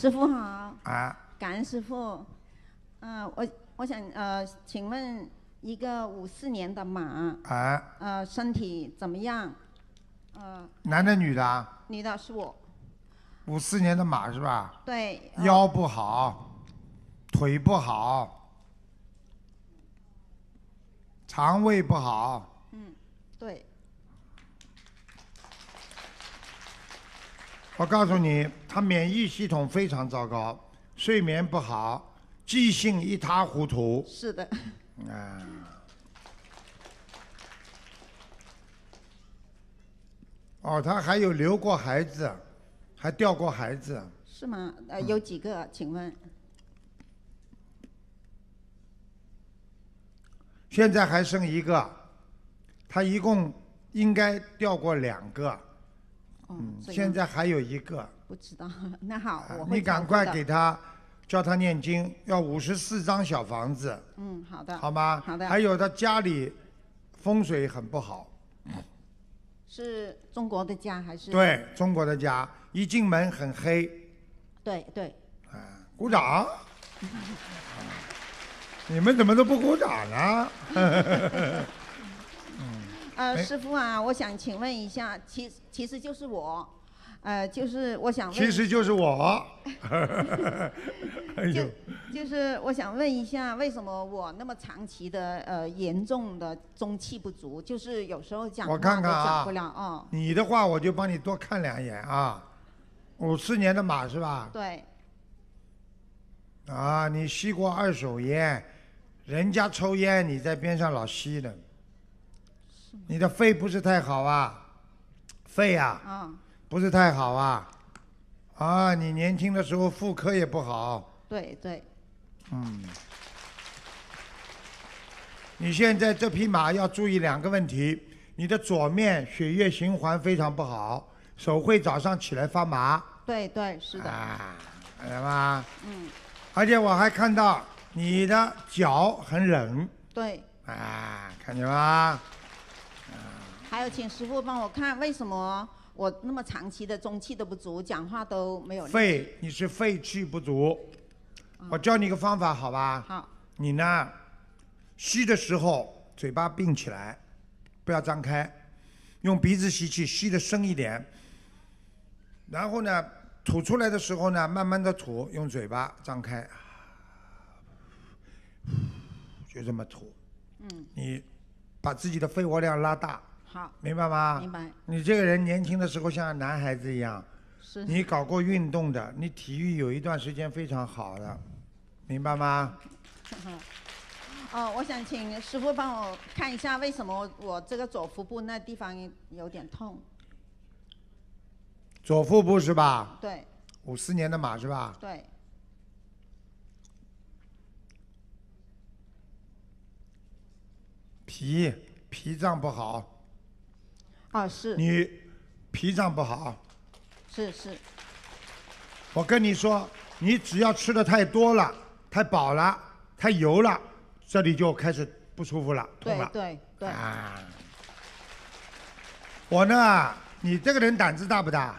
师傅好，啊，感恩师傅，呃，我我想呃，请问一个五四年的马，啊，呃，身体怎么样？呃，男的女的？女的是我。五四年的马是吧？对。腰不好，腿不好，肠胃不好。嗯，对。我告诉你，他免疫系统非常糟糕，睡眠不好，记性一塌糊涂。是的，啊，哦，他还有留过孩子，还掉过孩子。是吗？呃，有几个？请问。现在还剩一个，他一共应该掉过两个。现在还有一个。不知道，那好，我你赶快给他教他念经，要五十四张小房子。嗯，好的，好吗？好的。还有他家里风水很不好。是中国的家还是？对，中国的家，一进门很黑。对对。啊！鼓掌！你们怎么都不鼓掌呢？呃，师傅啊，我想请问一下，其其实就是我，呃，就是我想，问。其实就是我，就就是我想问一下，为什么我那么长期的呃严重的中气不足，就是有时候讲，我看看啊，你的话我就帮你多看两眼啊，五四年的马是吧？对。啊，你吸过二手烟，人家抽烟，你在边上老吸呢。你的肺不是太好啊，肺呀，嗯，不是太好啊，啊，你年轻的时候妇科也不好，对对，嗯，你现在这匹马要注意两个问题：，你的左面血液循环非常不好，手会早上起来发麻，对对，是的，看见吗？嗯，而且我还看到你的脚很冷，对，啊，看见吗？还有，请师傅帮我看，为什么我那么长期的中气都不足，讲话都没有。肺，你是肺气不足。我教你一个方法，好吧？好。你呢，吸的时候嘴巴并起来，不要张开，用鼻子吸气，吸的深一点。然后呢，吐出来的时候呢，慢慢的吐，用嘴巴张开，就这么吐。嗯。你把自己的肺活量拉大。好，明白吗？明白。你这个人年轻的时候像男孩子一样，是。你搞过运动的，你体育有一段时间非常好的，明白吗？哦，我想请师傅帮我看一下，为什么我这个左腹部那地方有点痛？左腹部是吧？对。五四年的马是吧？对。脾脾脏不好。啊是。你脾脏不好。是是。我跟你说，你只要吃的太多了，太饱了，太油了，这里就开始不舒服了，痛了。对对对。啊。我呢，你这个人胆子大不大？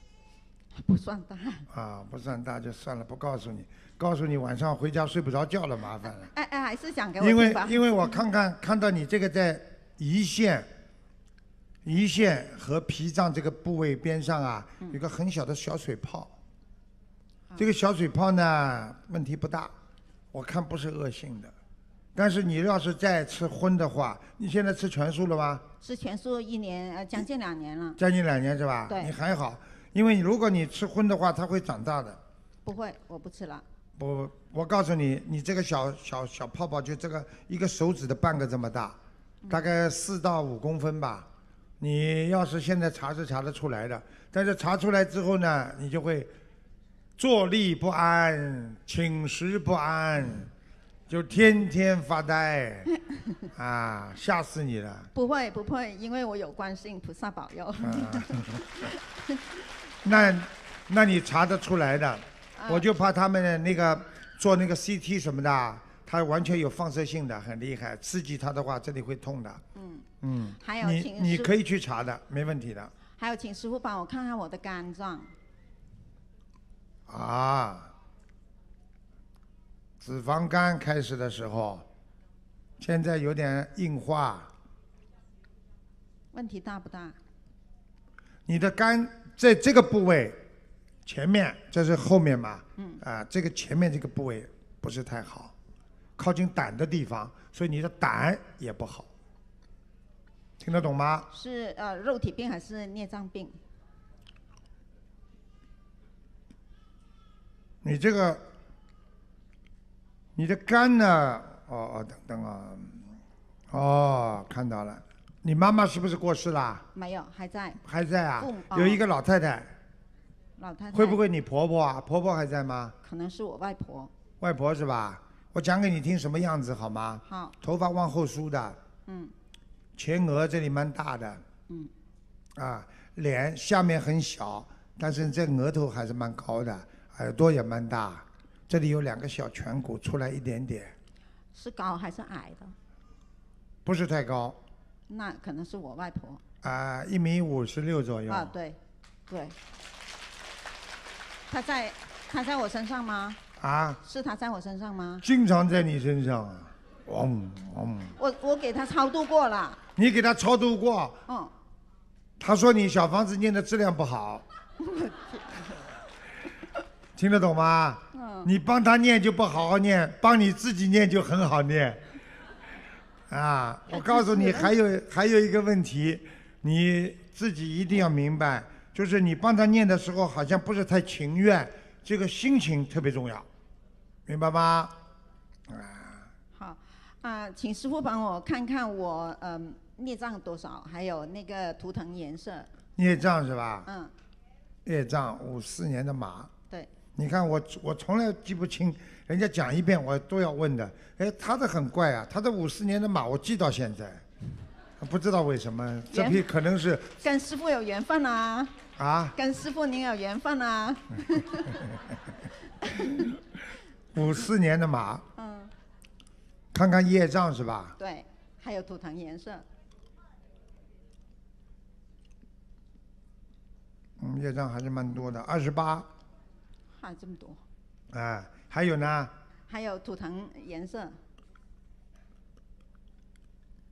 不算大。啊，不算大就算了，不告诉你，告诉你晚上回家睡不着觉了，麻烦了。哎哎，还是想给我因为因为我 看看看到你这个在胰腺。胰腺和脾脏这个部位边上啊，有个很小的小水泡。这个小水泡呢，问题不大，我看不是恶性的。但是你要是再吃荤的话，你现在吃全素了吗？吃全素一年，呃，将近两年了。将近两年是吧？对。你还好，因为如果你吃荤的话，它会长大的。不会，我不吃了。不，我告诉你，你这个小小小泡泡就这个一个手指的半个这么大，大概四到五公分吧。你要是现在查是查得出来的，但是查出来之后呢，你就会坐立不安、寝食不安，就天天发呆，啊，吓死你了！不会不会，因为我有观世音菩萨保佑。那，那你查得出来的，我就怕他们的那个做那个 CT 什么的。它完全有放射性的，很厉害，刺激它的话，这里会痛的。嗯嗯，还有你你可以去查的，没问题的。还有，请师傅帮我看看我的肝脏。啊，脂肪肝开始的时候，现在有点硬化。问题大不大？你的肝在这个部位前面，这是后面嘛？嗯。啊，这个前面这个部位不是太好。靠近胆的地方，所以你的胆也不好，听得懂吗？是呃，肉体病还是孽脏病？你这个，你的肝呢？哦哦，等等啊，哦，看到了。你妈妈是不是过世啦？没有，还在。还在啊？有一个老太太。老太太。会不会你婆婆？啊？婆婆还在吗？可能是我外婆。外婆是吧？我讲给你听什么样子好吗？好，头发往后梳的，嗯，前额这里蛮大的，嗯，啊，脸下面很小，但是这额头还是蛮高的，耳朵也蛮大，这里有两个小颧骨出来一点点，是高还是矮的？不是太高，那可能是我外婆啊，一米五十六左右啊，对，对，她在，她在我身上吗？啊，是他在我身上吗？经常在你身上，嗡嗡。我我给他超度过了。你给他超度过？嗯。他说你小房子念的质量不好。听得懂吗？嗯。你帮他念就不好好念，帮你自己念就很好念。啊，我告诉你，还有还有一个问题，你自己一定要明白，就是你帮他念的时候好像不是太情愿。这个心情特别重要，明白吗？啊，好，啊，请师傅帮我看看我嗯，孽障多少，还有那个图腾颜色。孽障是吧？嗯，孽障五四年的马。对。你看我我从来记不清，人家讲一遍我都要问的。哎，他的很怪啊，他的五四年的马我记到现在，不知道为什么。这批可能是跟师傅有缘分啊。啊，跟师傅您有缘分啊！五四年的马，嗯，看看业障是吧？对，还有土腾颜色。嗯，业障还是蛮多的，二十八。还这么多。哎，还有呢。还有土腾颜色。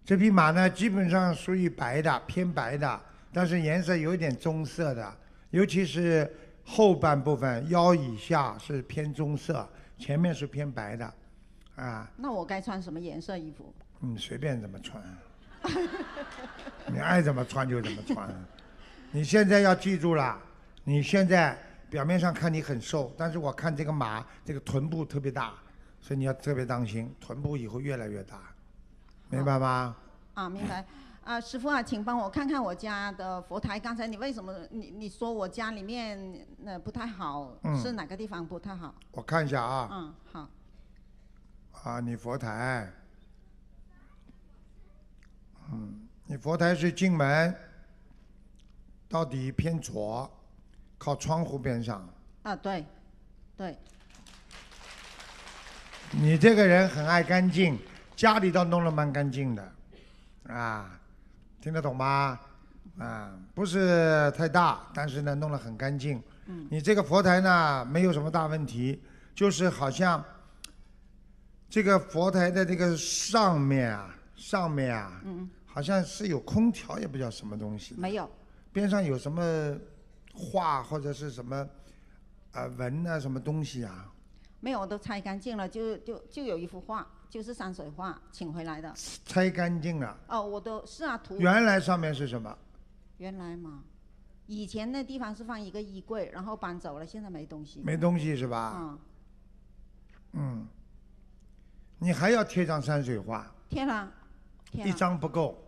这匹马呢，基本上属于白的，偏白的。但是颜色有点棕色的，尤其是后半部分腰以下是偏棕色，前面是偏白的，啊。那我该穿什么颜色衣服？你随便怎么穿，你爱怎么穿就怎么穿。你现在要记住了，你现在表面上看你很瘦，但是我看这个马这个臀部特别大，所以你要特别当心，臀部以后越来越大，明白吗？啊，明白。啊，师傅啊，请帮我看看我家的佛台。刚才你为什么你你说我家里面那不太好？是哪个地方不太好？我看一下啊。嗯，好。啊，你佛台，嗯，你佛台是进门到底偏左，靠窗户边上。啊，对，对。你这个人很爱干净，家里倒弄得蛮干净的，啊。听得懂吗？啊，不是太大，但是呢，弄得很干净。嗯，你这个佛台呢，没有什么大问题，就是好像这个佛台的这个上面啊，上面啊，嗯，好像是有空调，也不叫什么东西。没有。边上有什么画或者是什么啊纹啊什么东西啊？没有，我都拆干净了，就就就有一幅画。就是山水画，请回来的，拆干净了。哦，我都是啊，图原来上面是什么？原来嘛，以前那地方是放一个衣柜，然后搬走了，现在没东西。没东西是吧？嗯，嗯，你还要贴张山水画。贴了，贴了一张不够。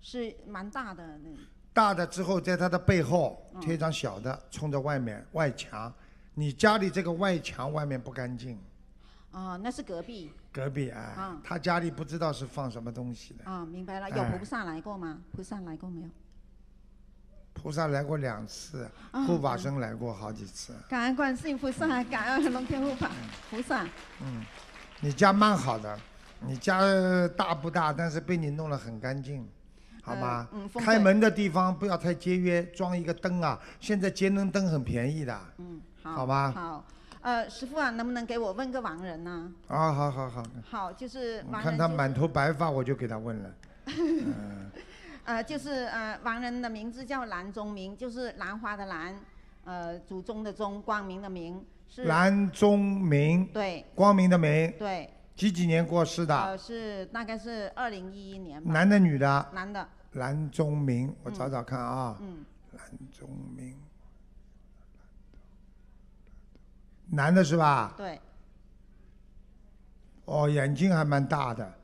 是蛮大的那。大的之后，在它的背后贴一张小的，冲着外面外墙。你家里这个外墙外面不干净。啊，那是隔壁。隔壁啊，他家里不知道是放什么东西的。啊，明白了。有菩萨来过吗？菩萨来过没有？菩萨来过两次，护法僧来过好几次。感恩观世音菩萨，感恩龙天护法菩萨。嗯，你家蛮好的，你家大不大？但是被你弄得很干净，好吗？嗯。开门的地方不要太节约，装一个灯啊！现在节能灯很便宜的。嗯，好。好吧。好。呃，师傅啊，能不能给我问个亡人呢？啊，好，好，好。好，就是。看他满头白发，我就给他问了。呃，就是呃，亡人的名字叫蓝中明，就是兰花的兰，呃，祖宗的宗，光明的明。是。蓝中明。对。光明的明。对。几几年过世的？呃，是大概是二零一一年。男的，女的？男的。蓝中明，我找找看啊。嗯。蓝中明。男的是吧？对。哦，眼睛还蛮大的。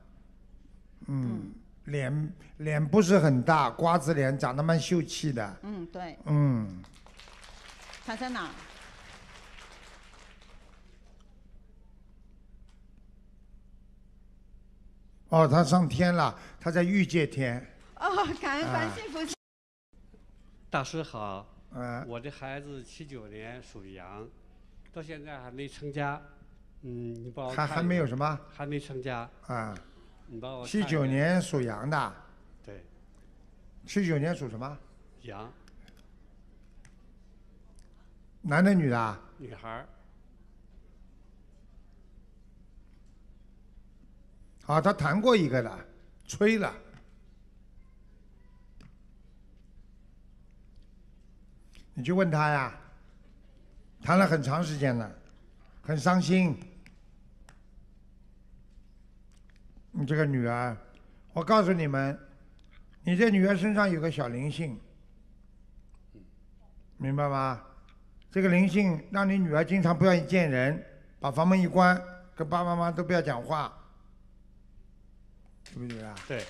嗯。脸脸不是很大，瓜子脸，长得蛮秀气的。嗯，对。嗯。他在哪？哦，他上天了，他在御界天。哦，感恩，感谢福。大师好。嗯。我的孩子七九年属羊。到现在还没成家，嗯，你帮我。还还没有什么？还没成家。啊。你帮我。七九年属羊的。对。七九年属什么？羊。男的女的？女孩。啊，他谈过一个了，吹了。你去问他呀。谈了很长时间了，很伤心。你这个女儿，我告诉你们，你这女儿身上有个小灵性，明白吗？这个灵性让你女儿经常不愿意见人，把房门一关，跟爸爸妈妈都不要讲话，是不是啊？对。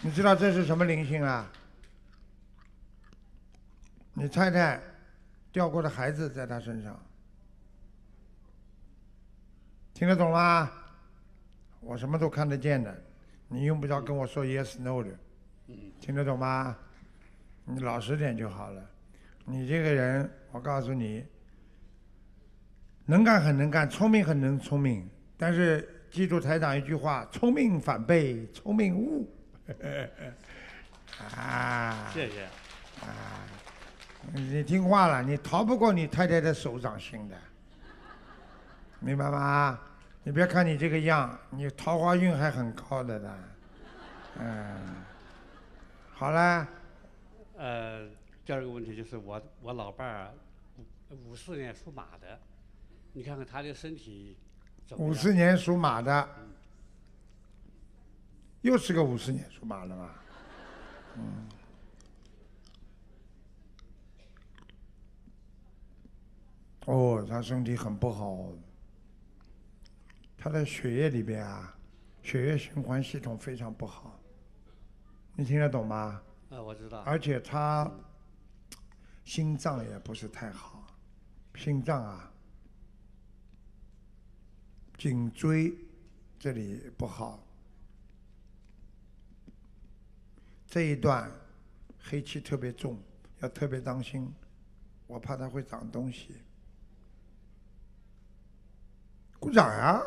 你知道这是什么灵性啊？你猜猜。掉过的孩子在他身上，听得懂吗？我什么都看得见的，你用不着跟我说 yes no 的，听得懂吗？你老实点就好了。你这个人，我告诉你，能干很能干，聪明很能聪明，但是记住台长一句话：聪明反被聪明误。谢谢。你听话了，你逃不过你太太的手掌心的，明白吗？你别看你这个样，你桃花运还很高的呢。嗯，好了，呃，第二个问题就是我我老伴儿五五四年属马的，你看看他的身体五四年属马的，又是个五四年属马的嘛。嗯。哦，他身体很不好，他的血液里边啊，血液循环系统非常不好，你听得懂吗？哎，我知道。而且他心脏也不是太好，心脏啊，颈椎这里不好，这一段黑气特别重，要特别当心，我怕它会长东西。鼓掌呀！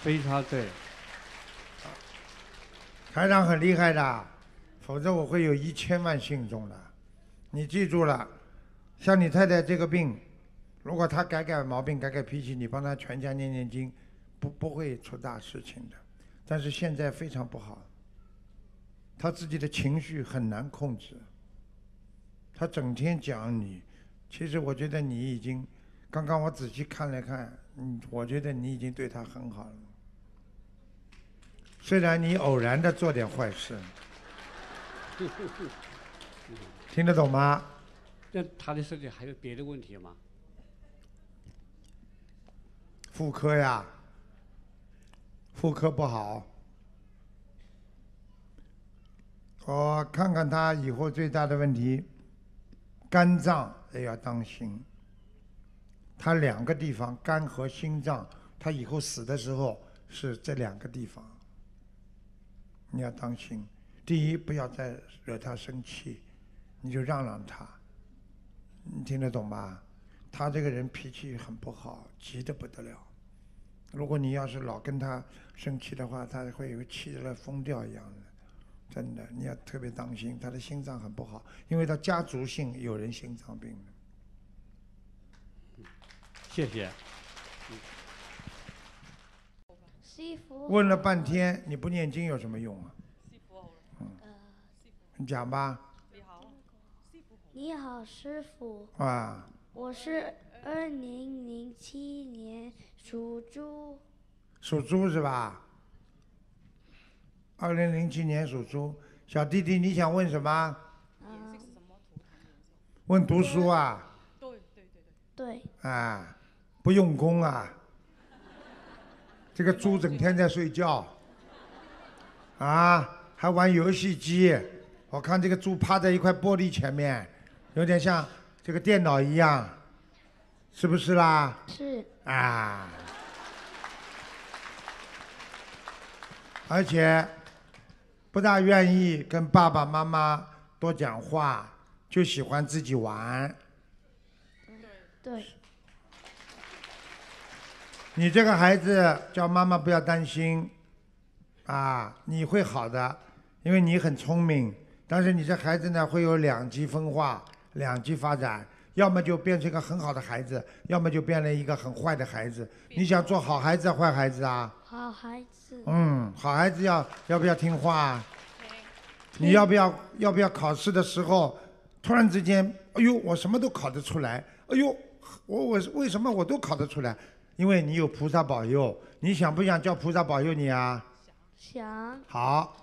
非常对，台长很厉害的，否则我会有一千万信众的。你记住了，像你太太这个病，如果她改改毛病、改改脾气，你帮她全家念念经，不不会出大事情的。但是现在非常不好，她自己的情绪很难控制，她整天讲你，其实我觉得你已经。刚刚我仔细看了看，嗯，我觉得你已经对他很好了。虽然你偶然的做点坏事，听得懂吗？那他的身体还有别的问题吗？妇科呀，妇科不好。我看看他以后最大的问题，肝脏也要当心。他两个地方，肝和心脏，他以后死的时候是这两个地方，你要当心。第一，不要再惹他生气，你就让让他，你听得懂吧？他这个人脾气很不好，急得不得了。如果你要是老跟他生气的话，他会有气得疯掉一样的，真的，你要特别当心。他的心脏很不好，因为他家族性有人心脏病的。谢谢。问了半天，你不念经有什么用啊？嗯，你讲吧。你好，师傅。啊。我是二零零七年属猪。属猪是吧？二零零七年属猪，小弟弟，你想问什么？问读书啊？对对对对。对。啊。不用功啊！这个猪整天在睡觉，啊，还玩游戏机。我看这个猪趴在一块玻璃前面，有点像这个电脑一样，是不是啦？是。啊。而且不大愿意跟爸爸妈妈多讲话，就喜欢自己玩。对。你这个孩子，叫妈妈不要担心，啊，你会好的，因为你很聪明。但是你这孩子呢，会有两极分化、两极发展，要么就变成一个很好的孩子，要么就变成一个很坏的孩子。你想做好孩子、坏孩子啊？好孩子。嗯，好孩子要要不要听话？你要不要要不要考试的时候，突然之间，哎呦，我什么都考得出来，哎呦，我我为什么我都考得出来？因为你有菩萨保佑，你想不想叫菩萨保佑你啊？想。好。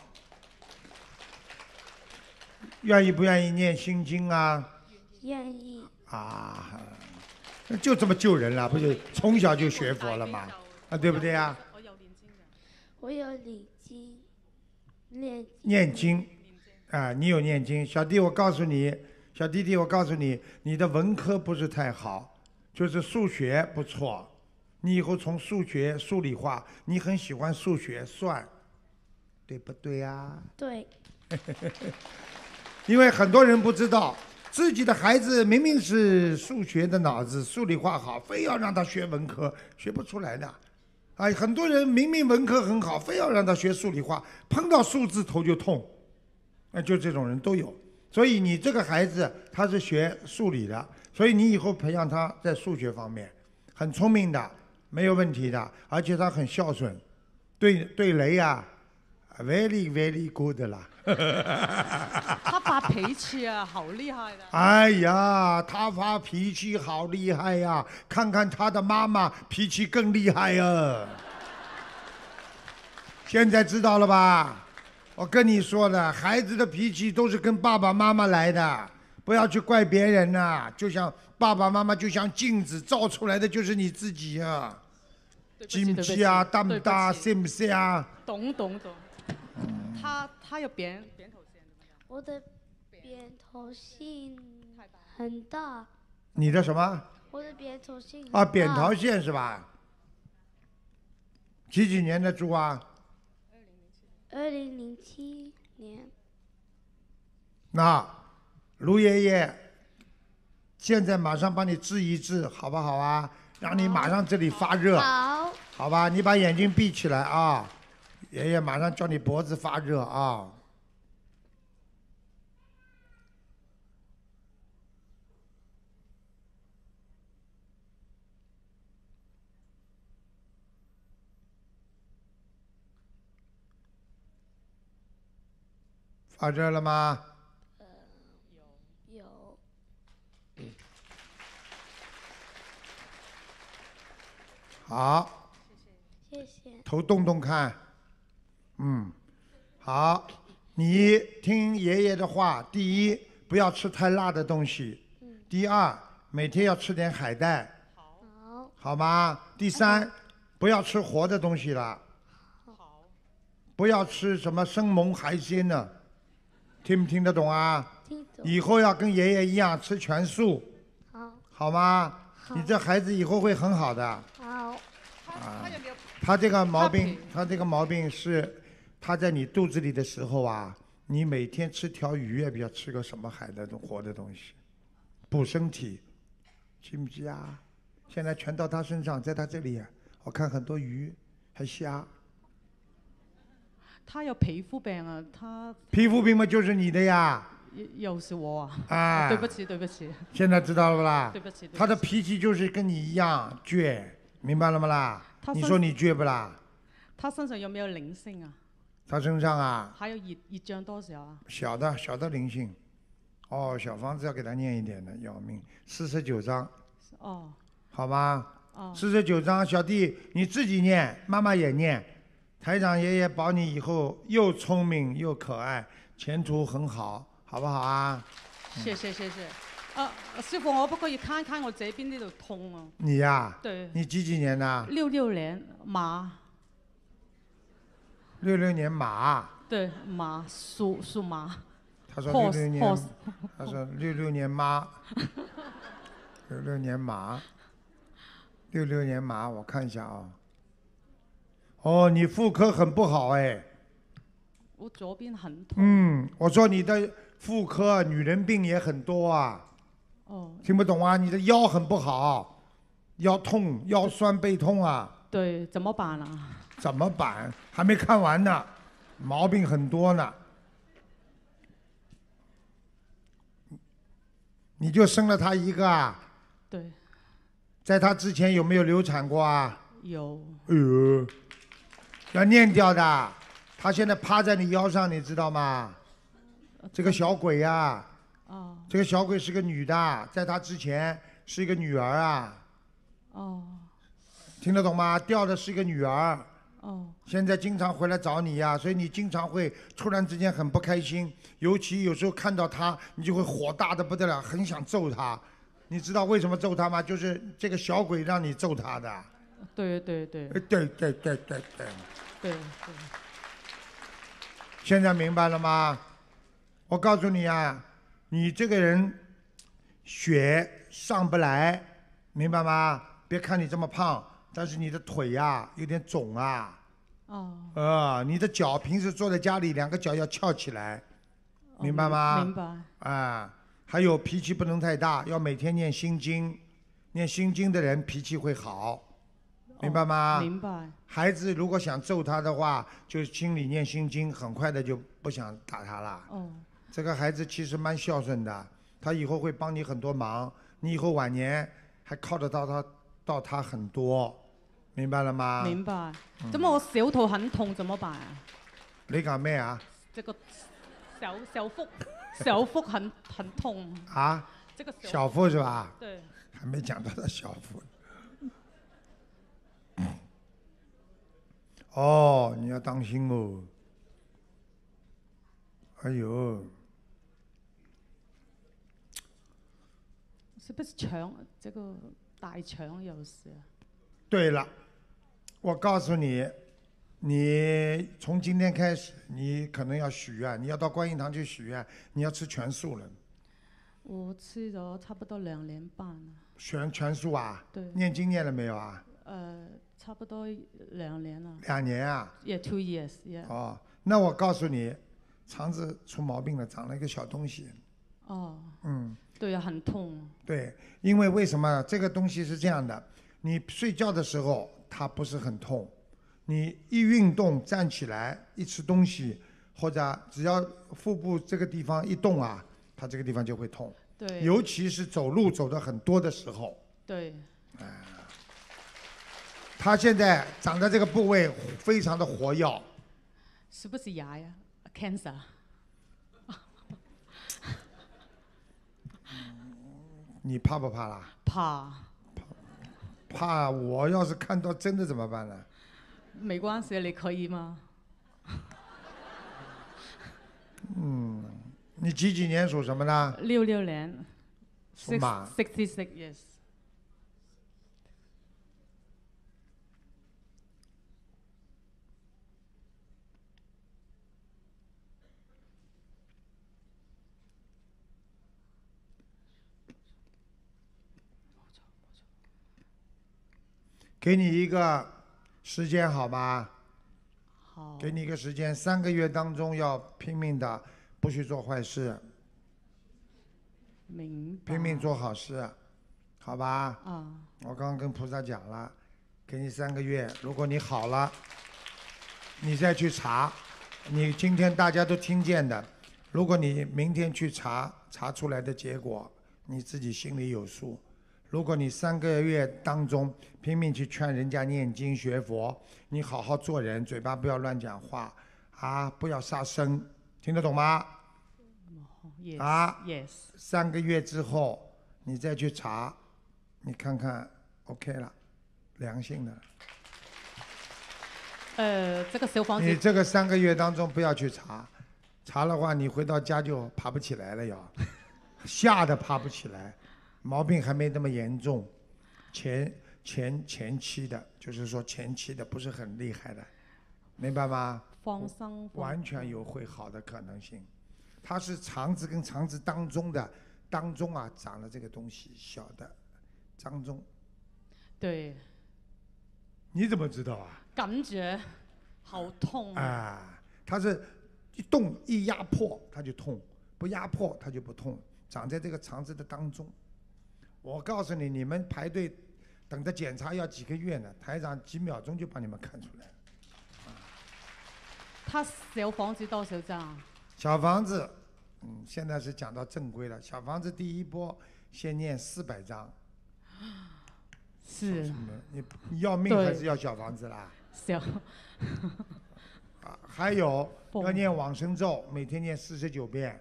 愿意不愿意念心经啊？愿意。啊，那就这么救人了，不就从小就学佛了吗？啊，对不对啊？我有念经我有念经，念念经。啊，你有念经，小弟，我告诉你，小弟弟，我告诉你，你的文科不是太好，就是数学不错。你以后从数学、数理化，你很喜欢数学算，对不对呀？对。因为很多人不知道自己的孩子明明是数学的脑子，数理化好，非要让他学文科，学不出来的。啊，很多人明明文科很好，非要让他学数理化，碰到数字头就痛。那就这种人都有。所以你这个孩子他是学数理的，所以你以后培养他在数学方面很聪明的。没有问题的，而且他很孝顺，对对雷呀，very very good 啦。他发脾气啊，好厉害的。哎呀，他发脾气好厉害呀！看看他的妈妈脾气更厉害了。现在知道了吧？我跟你说的，孩子的脾气都是跟爸爸妈妈来的。不要去怪别人呐！就像爸爸妈妈，就像镜子照出来的就是你自己呀，睛皮啊，大不大？深不深啊？懂懂懂。他他有扁扁要变。我的扁头腺很大。你的什么？我的扁头腺。啊，扁桃腺是吧？几几年的猪啊？二零零七。二零零七年。那。卢爷爷，现在马上帮你治一治，好不好啊？让你马上这里发热，好吧？你把眼睛闭起来啊，爷爷马上叫你脖子发热啊，发热了吗？好，谢谢。头动动看，嗯，好。你听爷爷的话，第一，不要吃太辣的东西。第二，每天要吃点海带。好。好吗？第三，不要吃活的东西了。好。不要吃什么生猛海鲜呢，听不听得懂啊？听懂。以后要跟爷爷一样吃全素。好。好吗？你这孩子以后会很好的。好，啊，他这个毛病，他这个毛病是他在你肚子里的时候啊，你每天吃条鱼，也不要吃个什么海的活的东西，补身体，信不信啊？现在全到他身上，在他这里，我看很多鱼，还虾。他有皮肤病啊，他皮肤病嘛就是你的呀。又是我啊！对不起，对不起。现在知道了不啦？对不起。他的脾气就是跟你一样倔，明白了吗啦？你说你倔不啦？他身上有没有灵性啊？他身上啊？还有一一张多少啊？小的小的灵性，哦，小房子要给他念一点的，要命，四十九章。哦。好吧。哦。四十九章，小弟你自己念，妈妈也念。台长爷爷保你以后又聪明又可爱，前途很好。好不好啊？谢谢谢谢，呃，师傅，我不可以看看我这边里头痛啊。你呀？对。你几几年的？六六年马。六六年马。对，马属属马。他说六六年，他说六六年马，六六年马，六六年马，我看一下啊。哦，你妇科很不好哎。我左边很痛。嗯，我说你的。妇科女人病也很多啊，哦，听不懂啊，你的腰很不好，腰痛、腰酸背痛啊。对，怎么办呢？怎么办？还没看完呢，毛病很多呢。你就生了他一个啊？对。在他之前有没有流产过啊？有。哎呦，要念掉的。他现在趴在你腰上，你知道吗？这个小鬼呀，这个小鬼是个女的，在她之前是一个女儿啊。哦，听得懂吗？掉的是一个女儿。哦。现在经常回来找你呀，所以你经常会突然之间很不开心，尤其有时候看到她，你就会火大的不得了，很想揍她。你知道为什么揍她吗？就是这个小鬼让你揍她的。对对对。对对对对对。对对。现在明白了吗？我告诉你啊，你这个人血上不来，明白吗？别看你这么胖，但是你的腿呀有点肿啊。哦。呃，你的脚平时坐在家里，两个脚要翘起来，明白吗？明白。啊，还有脾气不能太大，要每天念心经，念心经的人脾气会好，明白吗？明白。孩子如果想揍他的话，就心里念心经，很快的就不想打他了。嗯。这个孩子其实蛮孝顺的，他以后会帮你很多忙，你以后晚年还靠得到他，到他很多，明白了吗？明白。怎么我小肚很痛怎么办啊？你讲咩啊？这个小小腹，小腹很很痛。啊？这个小腹是吧？对。还没讲到他小腹。哦，你要当心哦。哎呦！这不是肠，这个大肠有事。对了，我告诉你，你从今天开始，你可能要许愿，你要到观音堂去许愿，你要吃全素了。我吃了差不多两年半了。全全素啊？对。念经念了没有啊？呃，差不多两年了。两年啊？也 two years 哦，那我告诉你，肠子出毛病了，长了一个小东西。哦，嗯，对呀，很痛。对，因为为什么这个东西是这样的？你睡觉的时候它不是很痛，你一运动、站起来、一吃东西，或者只要腹部这个地方一动啊，它这个地方就会痛。对。尤其是走路走的很多的时候。对。哎，他现在长在这个部位非常的活跃。是不是牙呀？cancer。你怕不怕啦？怕，怕！我要是看到真的怎么办呢？没关系，你可以吗？嗯，你几几年属什么呢？六六年，属马。Sixty-six y e s 给你一个时间，好吗？好。给你一个时间，三个月当中要拼命的，不去做坏事。明白。拼命做好事，好吧？啊。我刚刚跟菩萨讲了，给你三个月，如果你好了，你再去查。你今天大家都听见的，如果你明天去查，查出来的结果，你自己心里有数。如果你三个月当中拼命去劝人家念经学佛，你好好做人，嘴巴不要乱讲话，啊，不要杀生，听得懂吗？啊，三个月之后你再去查，你看看 OK 了，良性的。呃，这个手环。你这个三个月当中不要去查，查的话你回到家就爬不起来了，要吓得爬不起来。毛病还没那么严重，前前前期的，就是说前期的不是很厉害的，明白吗？放松。完全有会好的可能性。它是肠子跟肠子当中的当中啊长了这个东西，小的，当中。对。你怎么知道啊？感觉，好痛啊！啊，它是一动一压迫它就痛，不压迫它就不痛，长在这个肠子的当中。我告诉你，你们排队等着检查要几个月呢？台长几秒钟就把你们看出来他小房子多少张？小房子，嗯，现在是讲到正规了。小房子第一波先念四百张。是。你你要命还是要小房子啦？小。啊！还有要念往生咒，每天念四十九遍。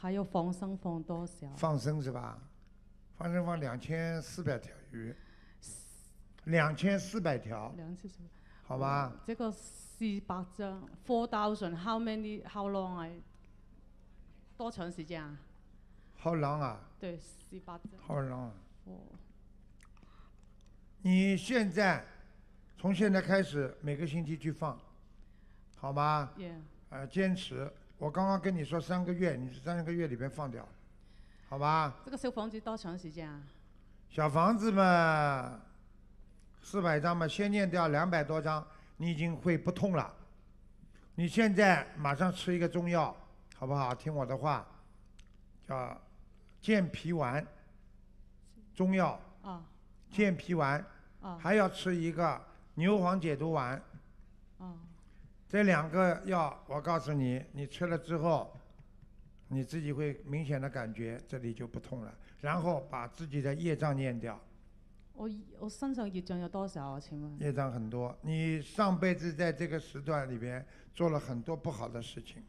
还有放生放多少？放生是吧？放生放两千四百条鱼，两千四百条，两千四百，好吧。这个四百张，Four thousand，how many，how long，多长时间啊？How long 啊？对，四百张。How long？哦。你现在从现在开始每个星期去放，好吗？对。啊，坚持。我刚刚跟你说三个月，你三个月里边放掉。好吧，这个修房子多长时间啊？小房子嘛，四百张嘛，先念掉两百多张，你已经会不痛了。你现在马上吃一个中药，好不好？听我的话，叫健脾丸，中药。啊。健脾丸。啊。还要吃一个牛黄解毒丸。啊。这两个药，我告诉你，你吃了之后。你自己会明显的感觉这里就不痛了，然后把自己的业障念掉。我我身上业障有多少啊？请问？业障很多，你上辈子在这个时段里边做了很多不好的事情，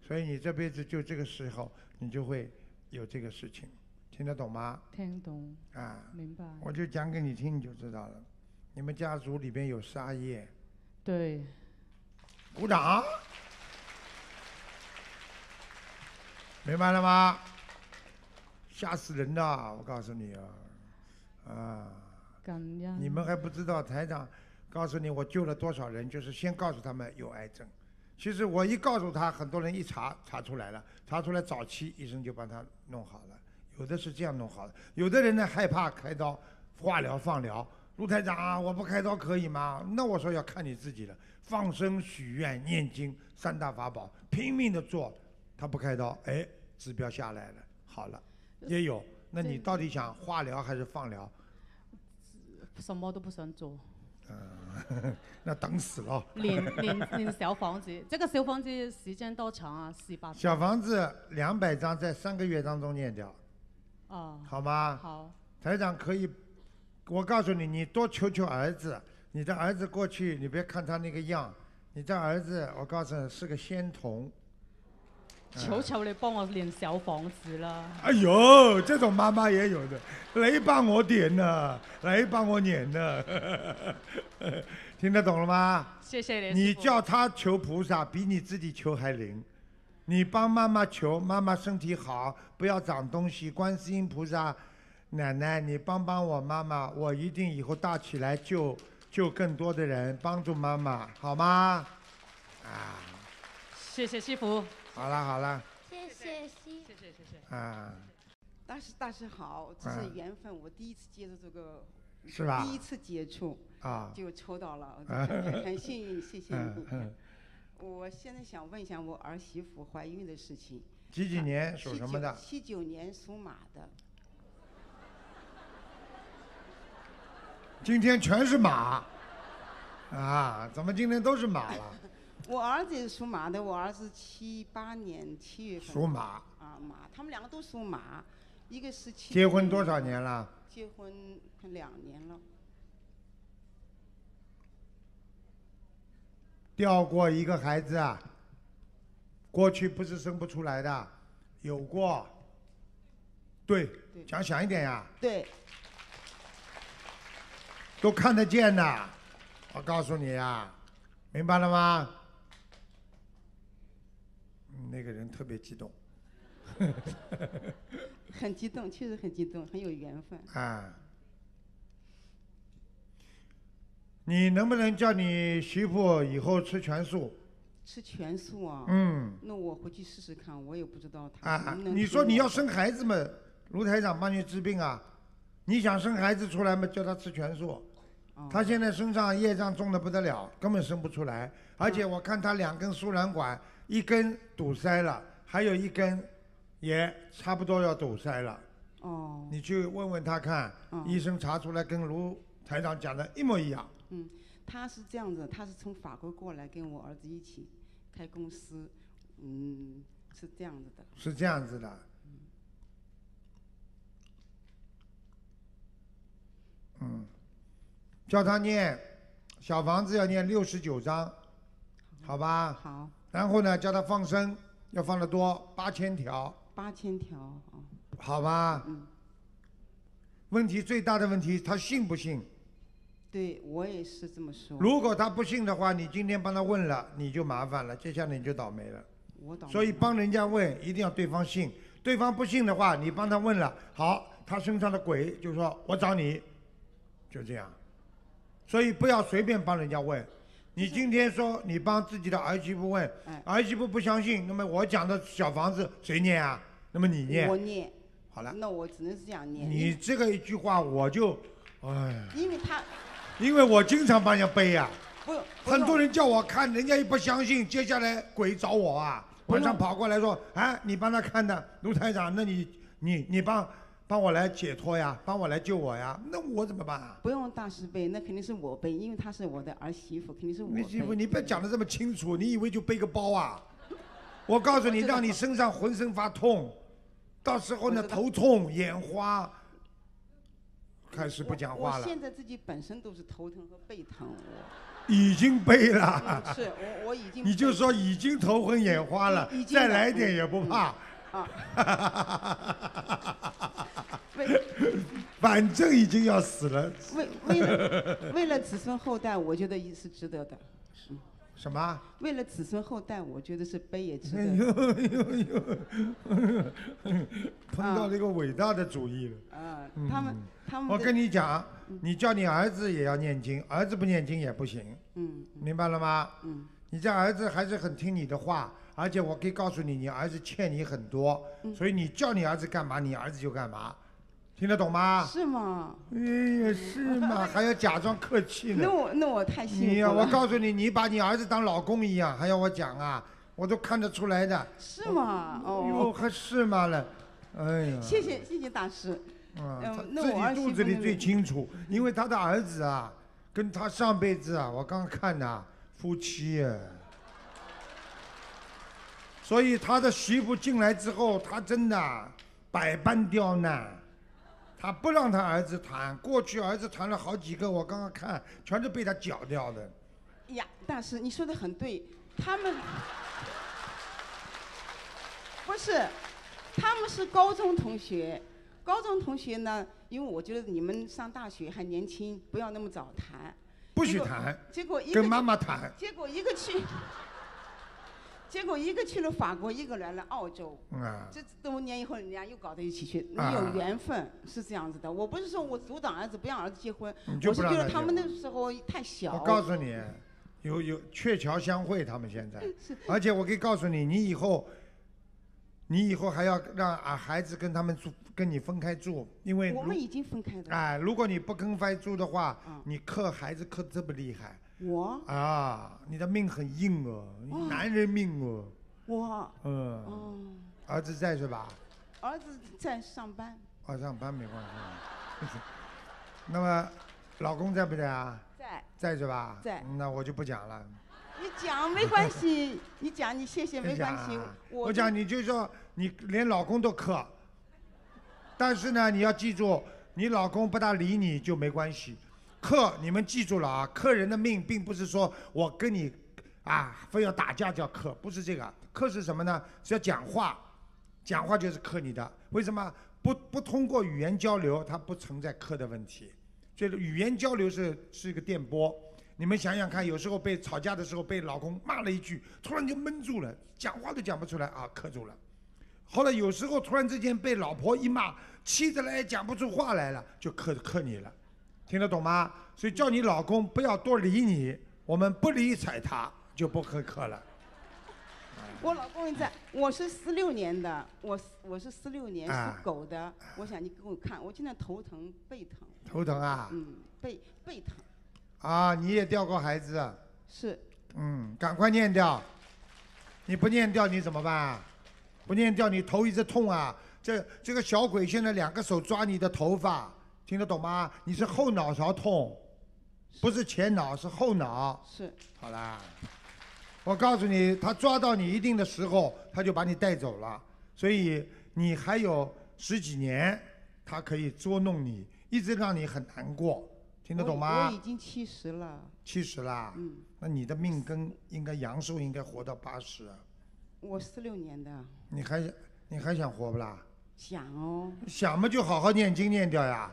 所以你这辈子就这个时候，你就会有这个事情，听得懂吗？听懂。啊，明白。我就讲给你听，你就知道了。你们家族里边有杀业。对。鼓掌。明白了吗？吓死人呐！我告诉你啊，啊，你们还不知道台长，告诉你我救了多少人，就是先告诉他们有癌症。其实我一告诉他，很多人一查查出来了，查出来早期，医生就帮他弄好了。有的是这样弄好的，有的人呢害怕开刀、化疗、放疗。陆台长，我不开刀可以吗？那我说要看你自己了。放生、许愿、念经，三大法宝，拼命的做。他不开刀，哎，指标下来了，好了，也有。那你到底想化疗还是放疗？什么都不想做。嗯，那等死了。连连连小房子，这个小房子时间多长啊？十八。小房子两百张，在三个月当中念掉。哦。好吗？好。台长可以，我告诉你，你多求求儿子，你的儿子过去，你别看他那个样，你的儿子，我告诉你，是个仙童。求求你帮我念小房子啦！哎呦，这种妈妈也有的，来帮我点呢，来帮我念呢。听得懂了吗？谢谢你。你叫他求菩萨，比你自己求还灵。你帮妈妈求，妈妈身体好，不要长东西。观世音菩萨，奶奶，你帮帮我妈妈，我一定以后大起来救救更多的人，帮助妈妈，好吗？啊，谢谢师傅。好了好了，谢谢西，谢谢谢谢啊！大师大师好，这是缘分，我第一次接触这个，是吧？第一次接触，啊，就抽到了，很幸运，谢谢你。我现在想问一下我儿媳妇怀孕的事情。几几年属什么的？七九年属马的。今天全是马啊！怎么今天都是马了？我儿子也是属马的，我儿子七八年七月份属马啊马，他们两个都属马，一个是七结婚多少年了？结婚两年了。掉过一个孩子啊？过去不是生不出来的，有过。对，讲响一点呀。对。都看得见呐，我告诉你啊，明白了吗？那个人特别激动，很激动，确实很激动，很有缘分。啊，你能不能叫你媳妇以后吃全素？吃全素啊？嗯。那我回去试试看，我也不知道她能不能。啊，你说你要生孩子嘛？卢台长帮你治病啊？你想生孩子出来嘛？叫她吃全素。他她现在身上业障重的不得了，根本生不出来。而且我看她两根输卵管。一根堵塞了，还有一根也差不多要堵塞了。哦，你去问问他看，医生查出来跟卢台长讲的一模一样。嗯，他是这样子，他是从法国过来跟我儿子一起开公司，嗯，是这样子的。是这样子的。嗯。嗯，叫他念《小房子》，要念六十九章，好吧？好。然后呢，叫他放生，要放得多，八千条。八千条啊。好吧。嗯。问题最大的问题，他信不信？对我也是这么说。如果他不信的话，你今天帮他问了，你就麻烦了，接下来你就倒霉了。我倒。所以帮人家问，一定要对方信。对方不信的话，你帮他问了，好，他身上的鬼就说：“我找你。”就这样。所以不要随便帮人家问。你今天说你帮自己的儿媳妇问，儿媳妇不相信，那么我讲的小房子谁念啊？那么你念。我念。好了。那我只能是这样念。你这个一句话我就，哎。因为他。因为我经常帮人背呀。不，很多人叫我看，人家又不相信，接下来鬼找我啊！晚上跑过来说啊，你帮他看的卢台长，那你你你帮。帮我来解脱呀！帮我来救我呀！那我怎么办啊？不用大师背，那肯定是我背，因为她是我的儿媳妇，肯定是我儿媳妇，你别讲的这么清楚，你以为就背个包啊？我告诉你，让你身上浑身发痛，到时候呢头痛眼花，开始不讲话了。我现在自己本身都是头疼和背疼。我。已经背了。是我我已经。你就说已经头昏眼花了，再来点也不怕。啊！反正已经要死了。为为了为了子孙后代，我觉得也是值得的。什么？为了子孙后代，我觉得是悲也值得。哎呦呦呦！碰到了一个伟大的主意了。啊，他们他们。我跟你讲，你叫你儿子也要念经，儿子不念经也不行。嗯。明白了吗？嗯。你家儿子还是很听你的话，而且我可以告诉你，你儿子欠你很多，所以你叫你儿子干嘛，你儿子就干嘛，听得懂吗？是吗？哎呀，是吗？还要假装客气呢？那我那我太辛你了。呀，我告诉你，你把你儿子当老公一样，还要我讲啊？我都看得出来的。是吗？哦。哟，还是吗了，哎呀。谢谢谢谢大师。嗯，自己肚子里最清楚，因为他的儿子啊，跟他上辈子啊，我刚看的。夫妻耶，所以他的媳妇进来之后，他真的百般刁难，他不让他儿子谈。过去儿子谈了好几个，我刚刚看，全都被他搅掉的。呀，大师，你说的很对，他们不是，他们是高中同学，高中同学呢，因为我觉得你们上大学还年轻，不要那么早谈。不许谈，跟妈妈谈。结果一个去，结果一个去了法国，一个来了澳洲。啊。这多年以后，人家又搞到一起去，你有缘分是这样子的。我不是说我阻挡儿子不让儿子结婚，我是觉得他们那时候太小。我告诉你，有有鹊桥相会，他们现在。而且我可以告诉你，你以后，你以后还要让啊孩子跟他们住。跟你分开住，因为我们已经分开了。哎，如果你不分住的话，你克孩子克这么厉害。我。啊，你的命很硬哦，男人命哦。我。嗯。哦。儿子在是吧？儿子在上班。啊，上班没关系。那么，老公在不在啊？在。在是吧？在。那我就不讲了。你讲没关系，你讲你谢谢没关系。我讲你就说你连老公都克。但是呢，你要记住，你老公不大理你就没关系。克，你们记住了啊！客人的命并不是说我跟你，啊，非要打架叫克，不是这个。克是什么呢？是要讲话，讲话就是克你的。为什么不不通过语言交流，它不存在克的问题。所以语言交流是是一个电波。你们想想看，有时候被吵架的时候被老公骂了一句，突然就闷住了，讲话都讲不出来啊，克住了。后来有时候突然之间被老婆一骂。气得来讲不出话来了，就克克你了，听得懂吗？所以叫你老公不要多理你，我们不理睬他就不克克了。我老公在，我是四六年的，我我是四六年属狗的。我想你给我看，我现在头疼背疼。头疼啊？嗯，背背疼。啊，你也掉过孩子？是。嗯，赶快念掉，你不念掉你怎么办？不念掉你头一直痛啊。这这个小鬼现在两个手抓你的头发，听得懂吗？你是后脑勺痛，不是前脑，是后脑。是。好啦，我告诉你，他抓到你一定的时候，他就把你带走了。所以你还有十几年，他可以捉弄你，一直让你很难过。听得懂吗？我已经七十了。七十啦？嗯。那你的命根应该阳寿应该活到八十。我四六年的。你还你还想活不啦？想哦，想嘛，就好好念经念掉呀。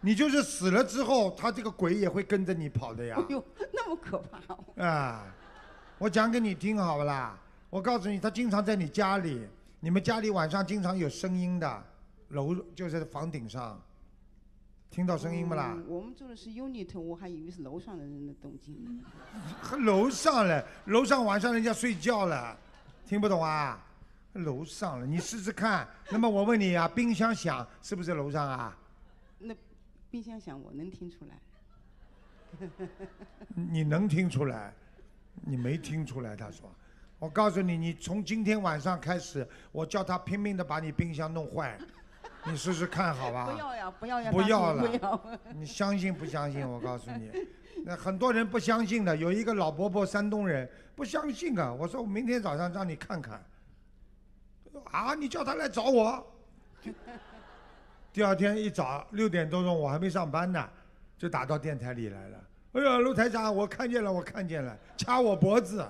你就是死了之后，他这个鬼也会跟着你跑的呀。哎呦，那么可怕！啊，我讲给你听好不啦？我告诉你，他经常在你家里，你们家里晚上经常有声音的，楼就是房顶上，听到声音不啦？我们住的是 unit，我还以为是楼上的人的动静呢。楼上嘞，楼上晚上人家睡觉了，听不懂啊？楼上了，你试试看。那么我问你啊，冰箱响是不是楼上啊？那冰箱响，我能听出来。你能听出来？你没听出来？他说。我告诉你，你从今天晚上开始，我叫他拼命的把你冰箱弄坏，你试试看好吧。不要呀，不要呀，不要了，不要 你相信不相信？我告诉你，那很多人不相信的。有一个老婆婆，山东人，不相信啊。我说，我明天早上让你看看。啊！你叫他来找我。第二天一早六点多钟，我还没上班呢，就打到电台里来了。哎呦，陆台长，我看见了，我看见了，掐我脖子，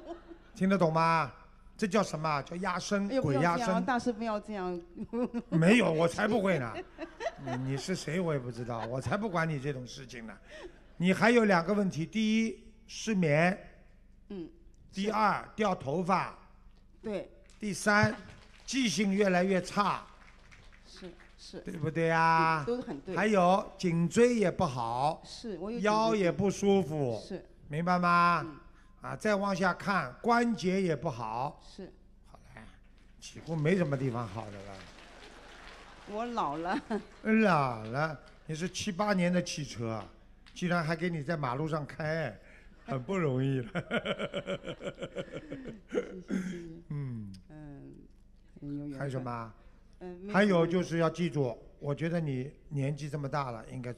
听得懂吗？这叫什么叫压声？鬼压声！大师不要这样。没有，我才不会呢。你你是谁，我也不知道。我才不管你这种事情呢。你还有两个问题：第一，失眠；嗯，第二，掉头发。对。第三，记性越来越差，是是，对不对呀？都很对。还有颈椎也不好，是，我有腰也不舒服，是，明白吗？嗯。啊，再往下看，关节也不好，是。好了，几乎没什么地方好的了。我老了。老了，你是七八年的汽车，居然还给你在马路上开。很不容易了，谢谢谢谢。嗯嗯，还有什么？嗯，还有就是要记住，我觉得你年纪这么大了，应该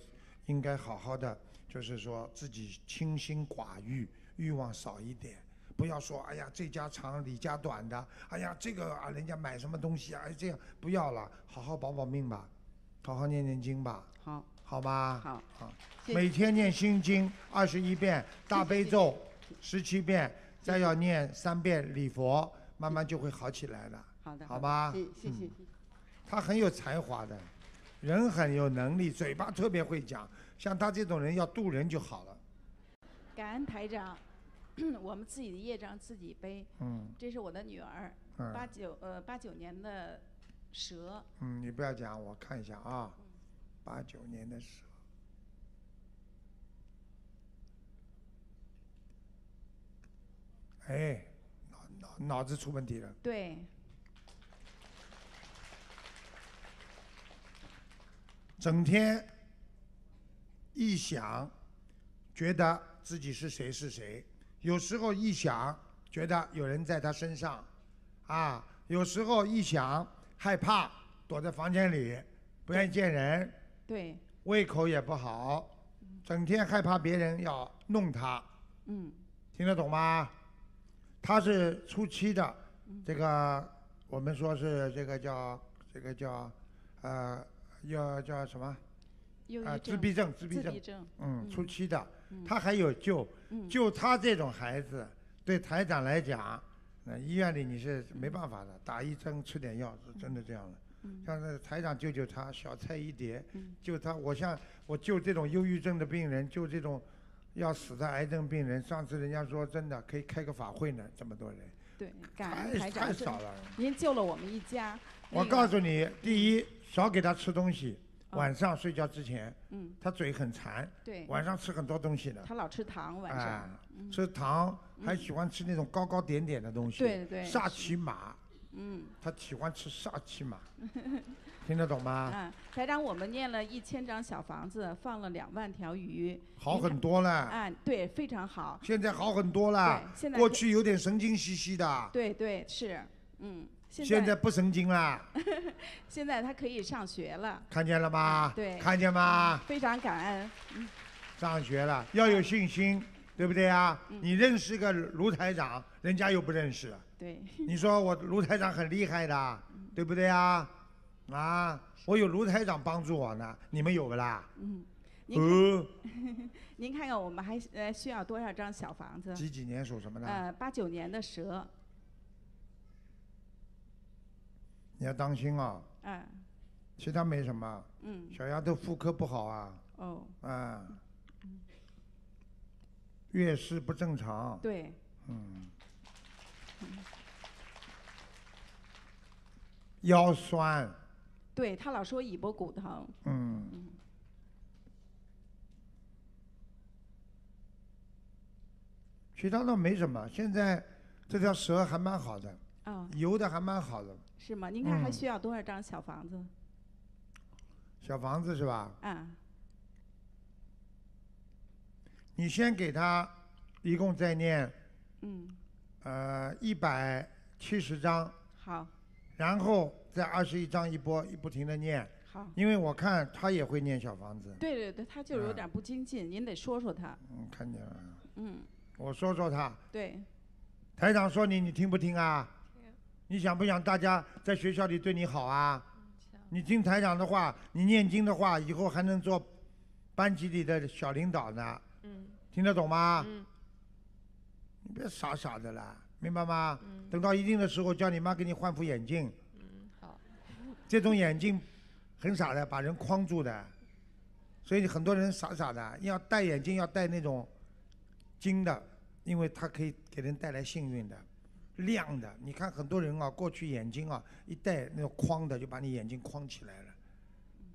应该好好的，就是说自己清心寡欲，欲望少一点，不要说哎呀这家长李家短的，哎呀这个啊人家买什么东西啊，哎这样不要了，好好保保命吧，好好念念经吧。好。好吧？好，好，每天念心经二十一遍，大悲咒十七遍，再要念三遍礼佛，慢慢就会好起来了。好的，好吧？谢谢。他很有才华的，人很有能力，嘴巴特别会讲。像他这种人，要渡人就好了。感恩台长，我们自己的业障自己背。嗯。这是我的女儿，八九呃八九年的蛇。嗯，你不要讲，我看一下啊。八九年的时候，哎，脑脑脑子出问题了。对。整天一想，觉得自己是谁是谁；有时候一想，觉得有人在他身上；啊，有时候一想，害怕，躲在房间里，不愿意见人。对，胃口也不好，整天害怕别人要弄他。嗯，听得懂吗？他是初期的，这个我们说是这个叫这个叫，呃，要叫什么？有啊，自闭症，自闭症。嗯，初期的，他还有救。就他这种孩子，对台长来讲，那医院里你是没办法的，打一针，吃点药，是真的这样的。像那台长救救他，小菜一碟。救他，我像我救这种忧郁症的病人，救这种要死的癌症病人。上次人家说真的，可以开个法会呢，这么多人。对，感恩还太少了。您救了我们一家。我告诉你，第一，少给他吃东西，晚上睡觉之前。嗯。他嘴很馋。对。晚上吃很多东西的。他老吃糖晚上。吃糖，还喜欢吃那种高高点点的东西。对对。沙琪玛。嗯，他喜欢吃沙琪玛，听得懂吗？嗯，台长，我们念了一千张小房子，放了两万条鱼，好很多了。啊，对，非常好。现在好很多了，现在过去有点神经兮兮的。对对是，嗯，现在。现在不神经了。现在他可以上学了，看见了吗？对，看见吗？非常感恩。上学了，要有信心，对不对啊？你认识个卢台长，人家又不认识。对，你说我卢台长很厉害的，对不对啊？啊，我有卢台长帮助我呢。你们有不啦？嗯，您 您看看我们还呃需要多少张小房子？几几年属什么的？呃，八九年的蛇。你要当心哦。嗯，其他没什么。嗯。小丫头妇科不好啊。哦。啊。嗯。月事不正常。对。嗯。腰酸，对他老说尾巴骨疼。嗯。其他倒没什么，现在这条蛇还蛮好的，啊，游的还蛮好的。是吗？您看还需要多少张小房子？小房子是吧？嗯。你先给他一共再念。嗯。呃，一百七十张，好，然后再二十一张一波一不停的念，好，因为我看他也会念小房子，对对对，他就有点不精进，您得说说他。嗯，看见了。嗯，我说说他。对，台长说你，你听不听啊？听。你想不想大家在学校里对你好啊？你听台长的话，你念经的话，以后还能做班级里的小领导呢。嗯。听得懂吗？嗯。别傻傻的了，明白吗？等到一定的时候，叫你妈给你换副眼镜。好，这种眼镜很傻的，把人框住的。所以很多人傻傻的，要戴眼镜要戴那种金的，因为它可以给人带来幸运的，亮的。你看很多人啊，过去眼睛啊一戴那框的，就把你眼睛框起来了。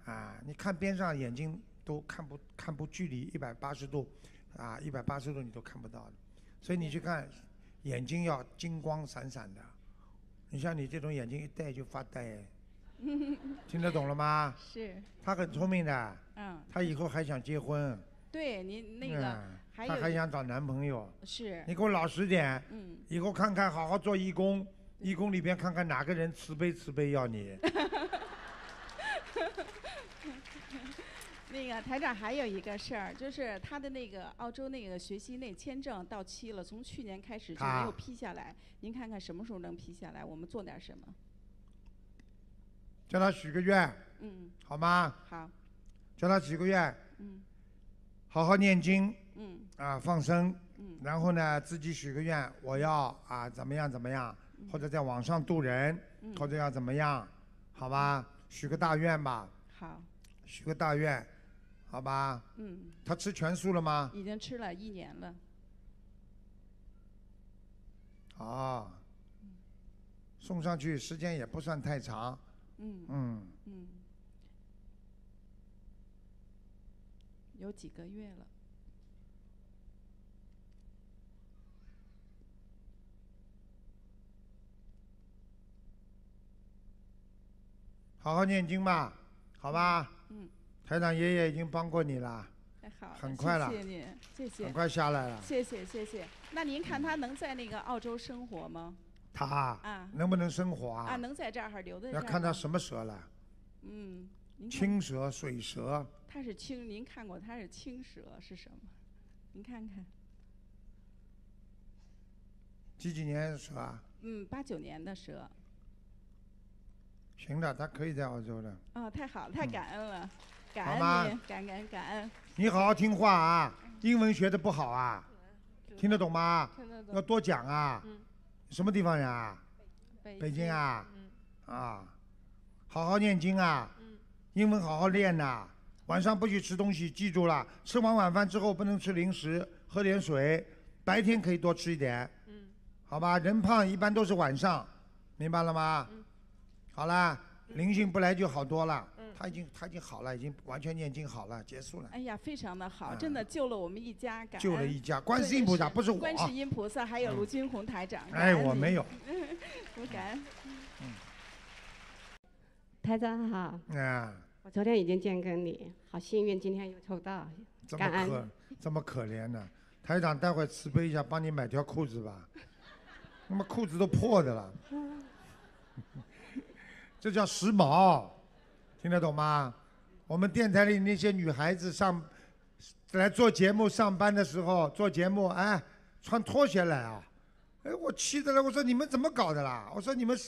啊，你看边上眼睛都看不看不距离一百八十度，啊，一百八十度你都看不到了。所以你去看，眼睛要金光闪闪的。你像你这种眼睛一戴就发呆，听得懂了吗？是。他很聪明的。嗯。他以后还想结婚。对，你那个。嗯。他还想找男朋友。是。你给我老实点。嗯。以后看看，好好做义工，义工里边看看哪个人慈悲慈悲要你。那个台长还有一个事儿，就是他的那个澳洲那个学习那签证到期了，从去年开始就没有批下来。您看看什么时候能批下来？我们做点什么？叫他许个愿，嗯，好吗？好。叫他许个愿，嗯，好好念经，嗯，啊放生，嗯，然后呢自己许个愿，我要啊怎么样怎么样，或者在网上度人，嗯，或者要怎么样，好吧？许个大愿吧。好。许个大愿。好吧，嗯，他吃全素了吗？已经吃了一年了。哦，送上去时间也不算太长。嗯。嗯。嗯。有几个月了。好好念经吧，好吧。嗯。台长爷爷已经帮过你了。太好了，很快了，谢谢您，谢谢，很快下来了，谢谢谢谢。那您看他能在那个澳洲生活吗？他啊，能不能生活啊？啊，能在这儿还留在要看他什么蛇了。嗯。青蛇、水蛇。他是青，您看过他是青蛇是什么？您看看。几几年的蛇？嗯，八九年的蛇。行了，他可以在澳洲了。啊，太好了，太感恩了。好吗？感感感恩。你好好听话啊，英文学的不好啊，听得懂吗？听得懂。要多讲啊。嗯。什么地方人啊？北北京啊。嗯。啊。好好念经啊。嗯。英文好好练呐。晚上不许吃东西，记住了。吃完晚饭之后不能吃零食，喝点水。白天可以多吃一点。嗯。好吧，人胖一般都是晚上，明白了吗？嗯。好啦，灵性不来就好多了。他已经他已经好了，已经完全念经好了，结束了。哎呀，非常的好，真的救了我们一家。救了一家，观世音菩萨不是我。观世音菩萨还有卢军红台长。哎，我没有。我 感嗯。台长好。啊。我昨天已经见过你，好幸运，今天又抽到。么可这么可怜呢，台长，待会慈悲一下，帮你买条裤子吧。他 妈裤子都破的了。这叫时髦。听得懂吗？我们电台里那些女孩子上，来做节目上班的时候做节目，哎，穿拖鞋来啊！哎，我气的了，我说你们怎么搞的啦？我说你们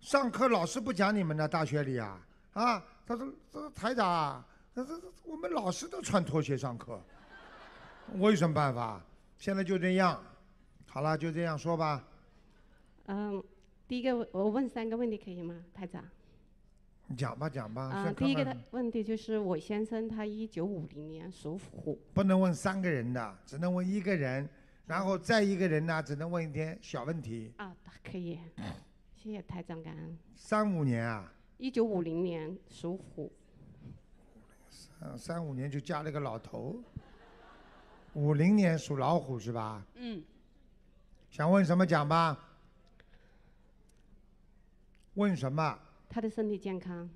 上课老师不讲你们的大学里啊？啊？他说他说台长，他说我们老师都穿拖鞋上课，我有什么办法？现在就这样，好了，就这样说吧。嗯，第一个我问三个问题可以吗，台长？讲吧讲吧，啊，第一个问题就是我先生他一九五零年属虎。不能问三个人的，只能问一个人。然后再一个人呢，只能问一点小问题。啊，可以。谢谢台长，感恩。三五年啊。一九五零年属虎。三三五年就加了个老头。五零年属老虎是吧？嗯。想问什么讲吧？问什么？他的身体健康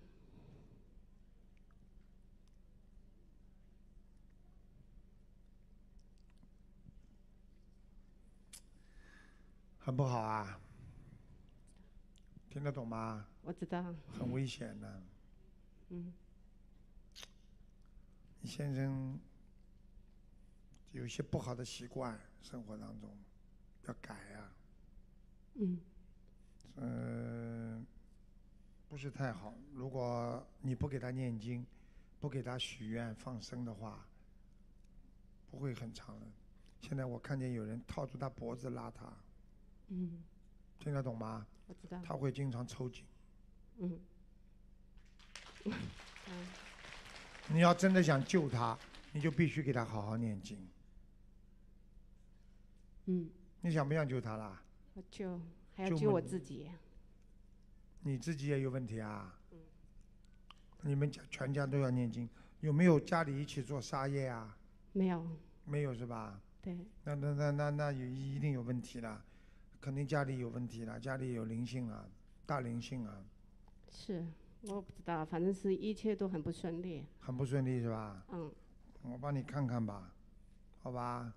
很不好啊，听得懂吗？我知道。很危险的。嗯。先生，有些不好的习惯，生活当中要改啊。嗯。嗯。不是太好，如果你不给他念经，不给他许愿放生的话，不会很长的。现在我看见有人套住他脖子拉他，嗯，听得懂吗？我知道。他会经常抽筋。嗯。你要真的想救他，你就必须给他好好念经。嗯。你想不想救他啦？我救，还要救我自己。你自己也有问题啊！你们家全家都要念经，有没有家里一起做沙业啊？没有。没有是吧？对。那那那那那有一定有问题了，肯定家里有问题了，家里有灵性了，大灵性了。是，我不知道，反正是一切都很不顺利。很不顺利是吧？嗯。我帮你看看吧，好吧。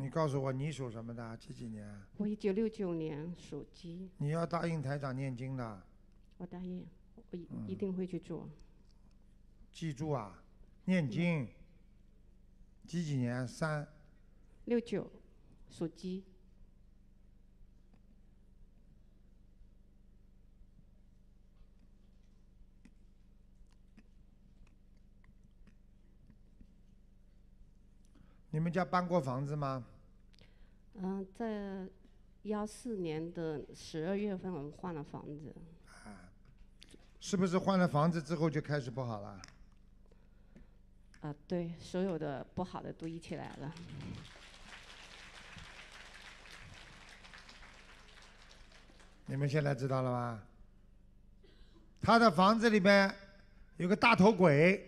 你告诉我，你属什么的？几几年？我一九六九年属鸡。你要答应台长念经的。我答应，我一一定会去做。记住啊，念经。几几年？三。六九，属鸡。你们家搬过房子吗？嗯，在幺四年的十二月份，我们换了房子。啊！是不是换了房子之后就开始不好了？啊，对，所有的不好的都一起来了。你们现在知道了吧？他的房子里面有个大头鬼。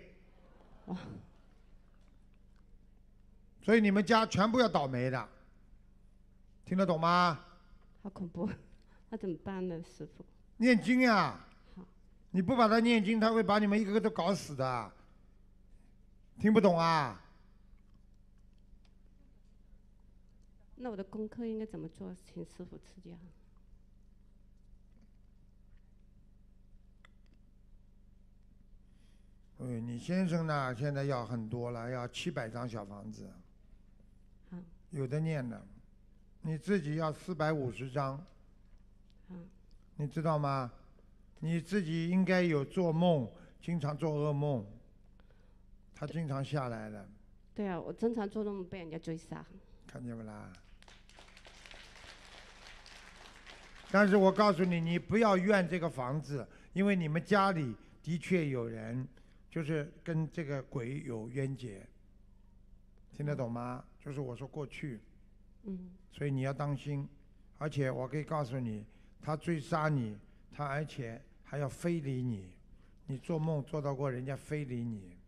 所以你们家全部要倒霉的，听得懂吗？好恐怖，那怎么办呢，师傅？念经啊！好，你不把他念经，他会把你们一个个都搞死的。听不懂啊？那我的功课应该怎么做？请师傅赐教。哎，你先生呢？现在要很多了，要七百张小房子。有的念的，你自己要四百五十张。嗯，你知道吗？你自己应该有做梦，经常做噩梦。他经常下来的。对啊，我经常做噩梦，被人家追杀。看见不啦？但是我告诉你，你不要怨这个房子，因为你们家里的确有人，就是跟这个鬼有冤结。听得懂吗？就是我说过去，嗯，所以你要当心，而且我可以告诉你，他追杀你，他而且还要非礼你，你做梦做到过人家非礼你，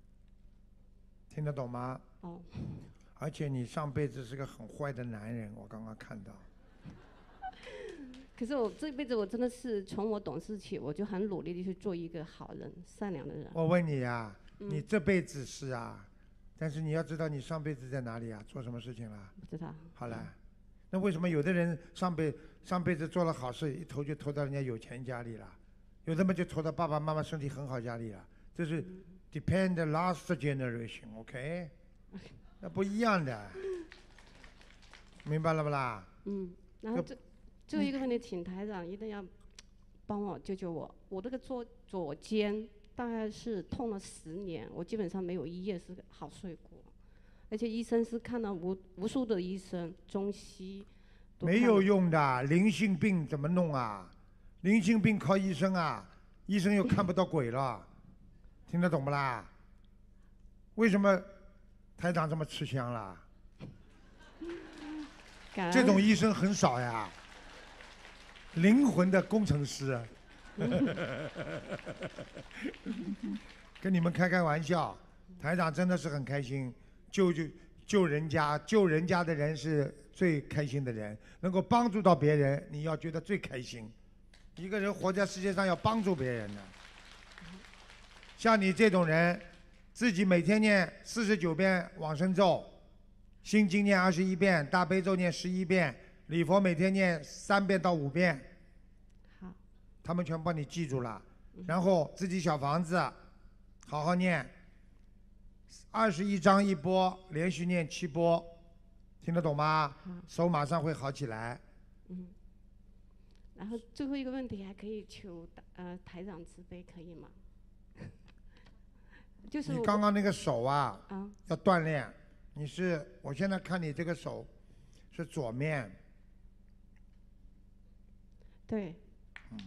听得懂吗？哦，而且你上辈子是个很坏的男人，我刚刚看到。可是我这辈子我真的是从我懂事起我就很努力的去做一个好人、善良的人。我问你呀，你这辈子是啊？但是你要知道，你上辈子在哪里啊，做什么事情了？不知道。好了，那为什么有的人上辈上辈子做了好事，一投就投到人家有钱家里了？有的嘛，就投到爸爸妈妈身体很好家里了？这是 depend last generation，OK？那不一样的，明白了不啦？嗯，然后这，最后一个问题，请台长一定要帮我救救我，我这个左左肩。大概是痛了十年，我基本上没有一夜是好睡过，而且医生是看了无无数的医生，中西没有用的，灵性病怎么弄啊？灵性病靠医生啊，医生又看不到鬼了，听得懂不啦？为什么台长这么吃香啦？这种医生很少呀，灵魂的工程师。跟你们开开玩笑，台长真的是很开心。救救救人家，救人家的人是最开心的人。能够帮助到别人，你要觉得最开心。一个人活在世界上要帮助别人呢。像你这种人，自己每天念四十九遍往生咒，心经念二十一遍，大悲咒念十一遍，礼佛每天念三遍到五遍。他们全帮你记住了，然后自己小房子，好好念。二十一章一波，连续念七波，听得懂吗？手马上会好起来。嗯。然后最后一个问题，还可以求呃台长慈悲，可以吗？就是你刚刚那个手啊，啊，要锻炼。你是我现在看你这个手，是左面。对。嗯。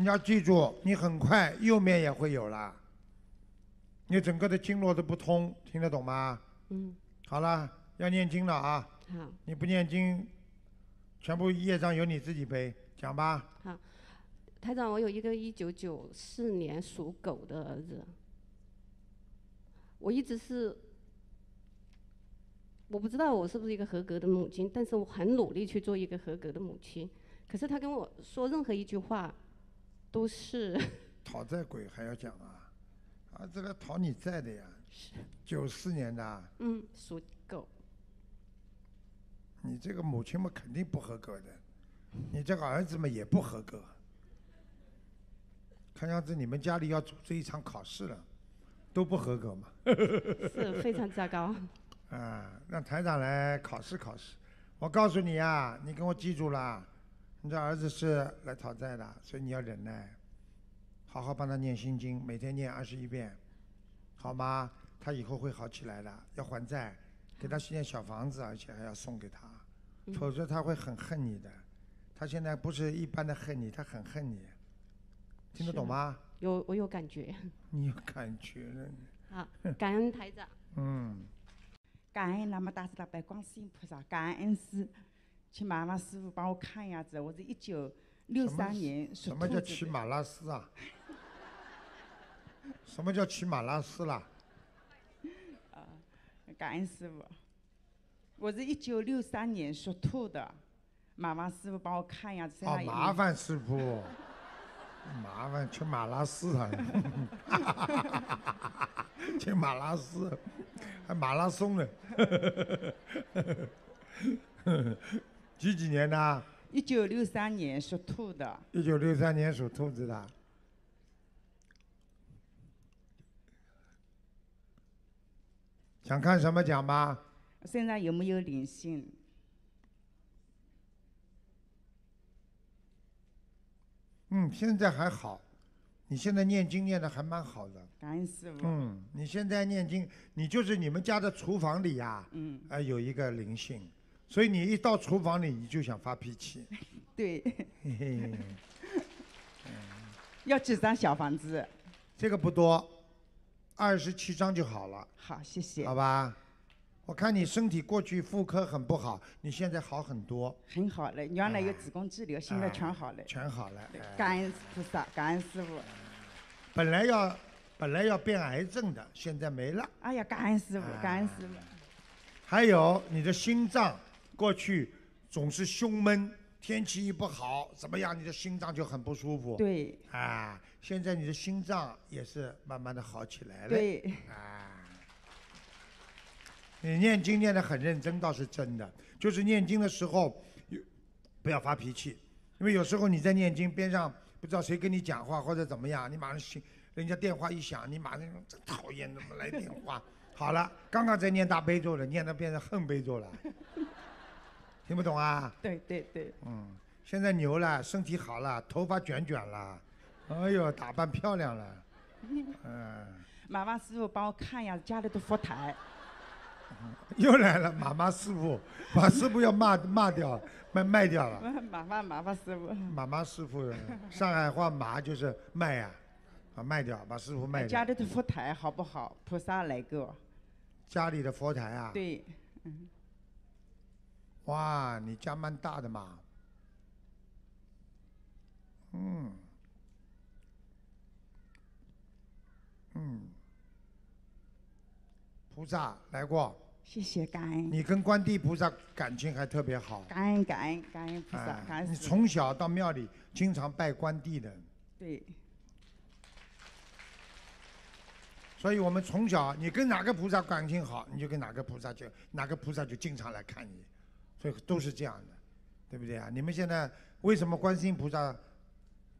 你要记住，你很快右面也会有了。你整个的经络都不通，听得懂吗？嗯。好了，要念经了啊！好。你不念经，全部业障由你自己背。讲吧。好，台长，我有一个一九九四年属狗的儿子。我一直是，我不知道我是不是一个合格的母亲，但是我很努力去做一个合格的母亲。可是他跟我说任何一句话。都是 讨债鬼还要讲啊，啊，这个讨你债的呀。是。九四年的。嗯，属狗。你这个母亲嘛肯定不合格的，你这个儿子嘛也不合格，看样子你们家里要组织一场考试了，都不合格嘛。是非常糟糕。啊，让台长来考试考试，我告诉你啊，你给我记住了。你这儿子是来讨债的，所以你要忍耐，好好帮他念心经，每天念二十一遍，好吗？他以后会好起来的，要还债，给他修建小房子，而且还要送给他，否则他会很恨你的。他现在不是一般的恨你，他很恨你，听得懂吗？有，我有感觉。你有感觉了。好，感恩台长。嗯，感恩那么大慈大悲观世音菩萨，感恩师。骑马拉师傅帮我看一下子，我是一九六三年什么叫骑马拉斯啊？什么叫骑马拉斯啦？啊，感恩师傅，我是一九六三年属兔的，麻烦师傅帮我看一下子。哦，麻烦师傅，麻烦去马拉斯啊！去马拉斯，还马拉松呢！几几年的？一九六三年属兔的。一九六三年属兔子的。想看什么讲吧。现在有没有灵性？嗯，现在还好。你现在念经念的还蛮好的。感嗯，你现在念经，你就是你们家的厨房里呀。嗯。啊，有一个灵性。所以你一到厨房里，你就想发脾气。对。要几张小房子？这个不多，二十七张就好了。好，谢谢。好吧，我看你身体过去妇科很不好，你现在好很多。很好了，原来有子宫肌瘤，现在全好了。全好了。感恩菩萨，感恩师傅。本来要，本来要变癌症的，现在没了。哎呀，感恩师傅，感恩师傅。还有你的心脏。过去总是胸闷，天气一不好，怎么样，你的心脏就很不舒服。对，啊，现在你的心脏也是慢慢的好起来了。对，啊，你念经念得很认真，倒是真的。就是念经的时候，不要发脾气，因为有时候你在念经边上，不知道谁跟你讲话或者怎么样，你马上，人家电话一响，你马上，真讨厌，怎么来电话？好了，刚刚在念大悲咒了，念到变成恨悲咒了。听不懂啊？对对对，嗯，现在牛了，身体好了，头发卷卷了，哎呦，打扮漂亮了，嗯。马妈师傅帮我看一下家里的佛台。又来了，妈妈师傅，把师傅要骂 骂掉，卖卖掉了。麻烦麻烦师傅。马妈师傅，上海话“麻就是卖呀，啊卖掉，把师傅卖。掉。家里的佛台好不好？菩萨来过。家里的佛台啊。对，嗯。哇，你家蛮大的嘛！嗯，嗯，菩萨来过，谢谢感恩。你跟关帝菩萨感情还特别好，感恩感恩感恩菩萨，你从小到庙里经常拜关帝的。对。所以我们从小，你跟哪个菩萨感情好，你就跟哪个菩萨就哪个菩萨就经常来看你。所以都是这样的，对不对啊？你们现在为什么观世音菩萨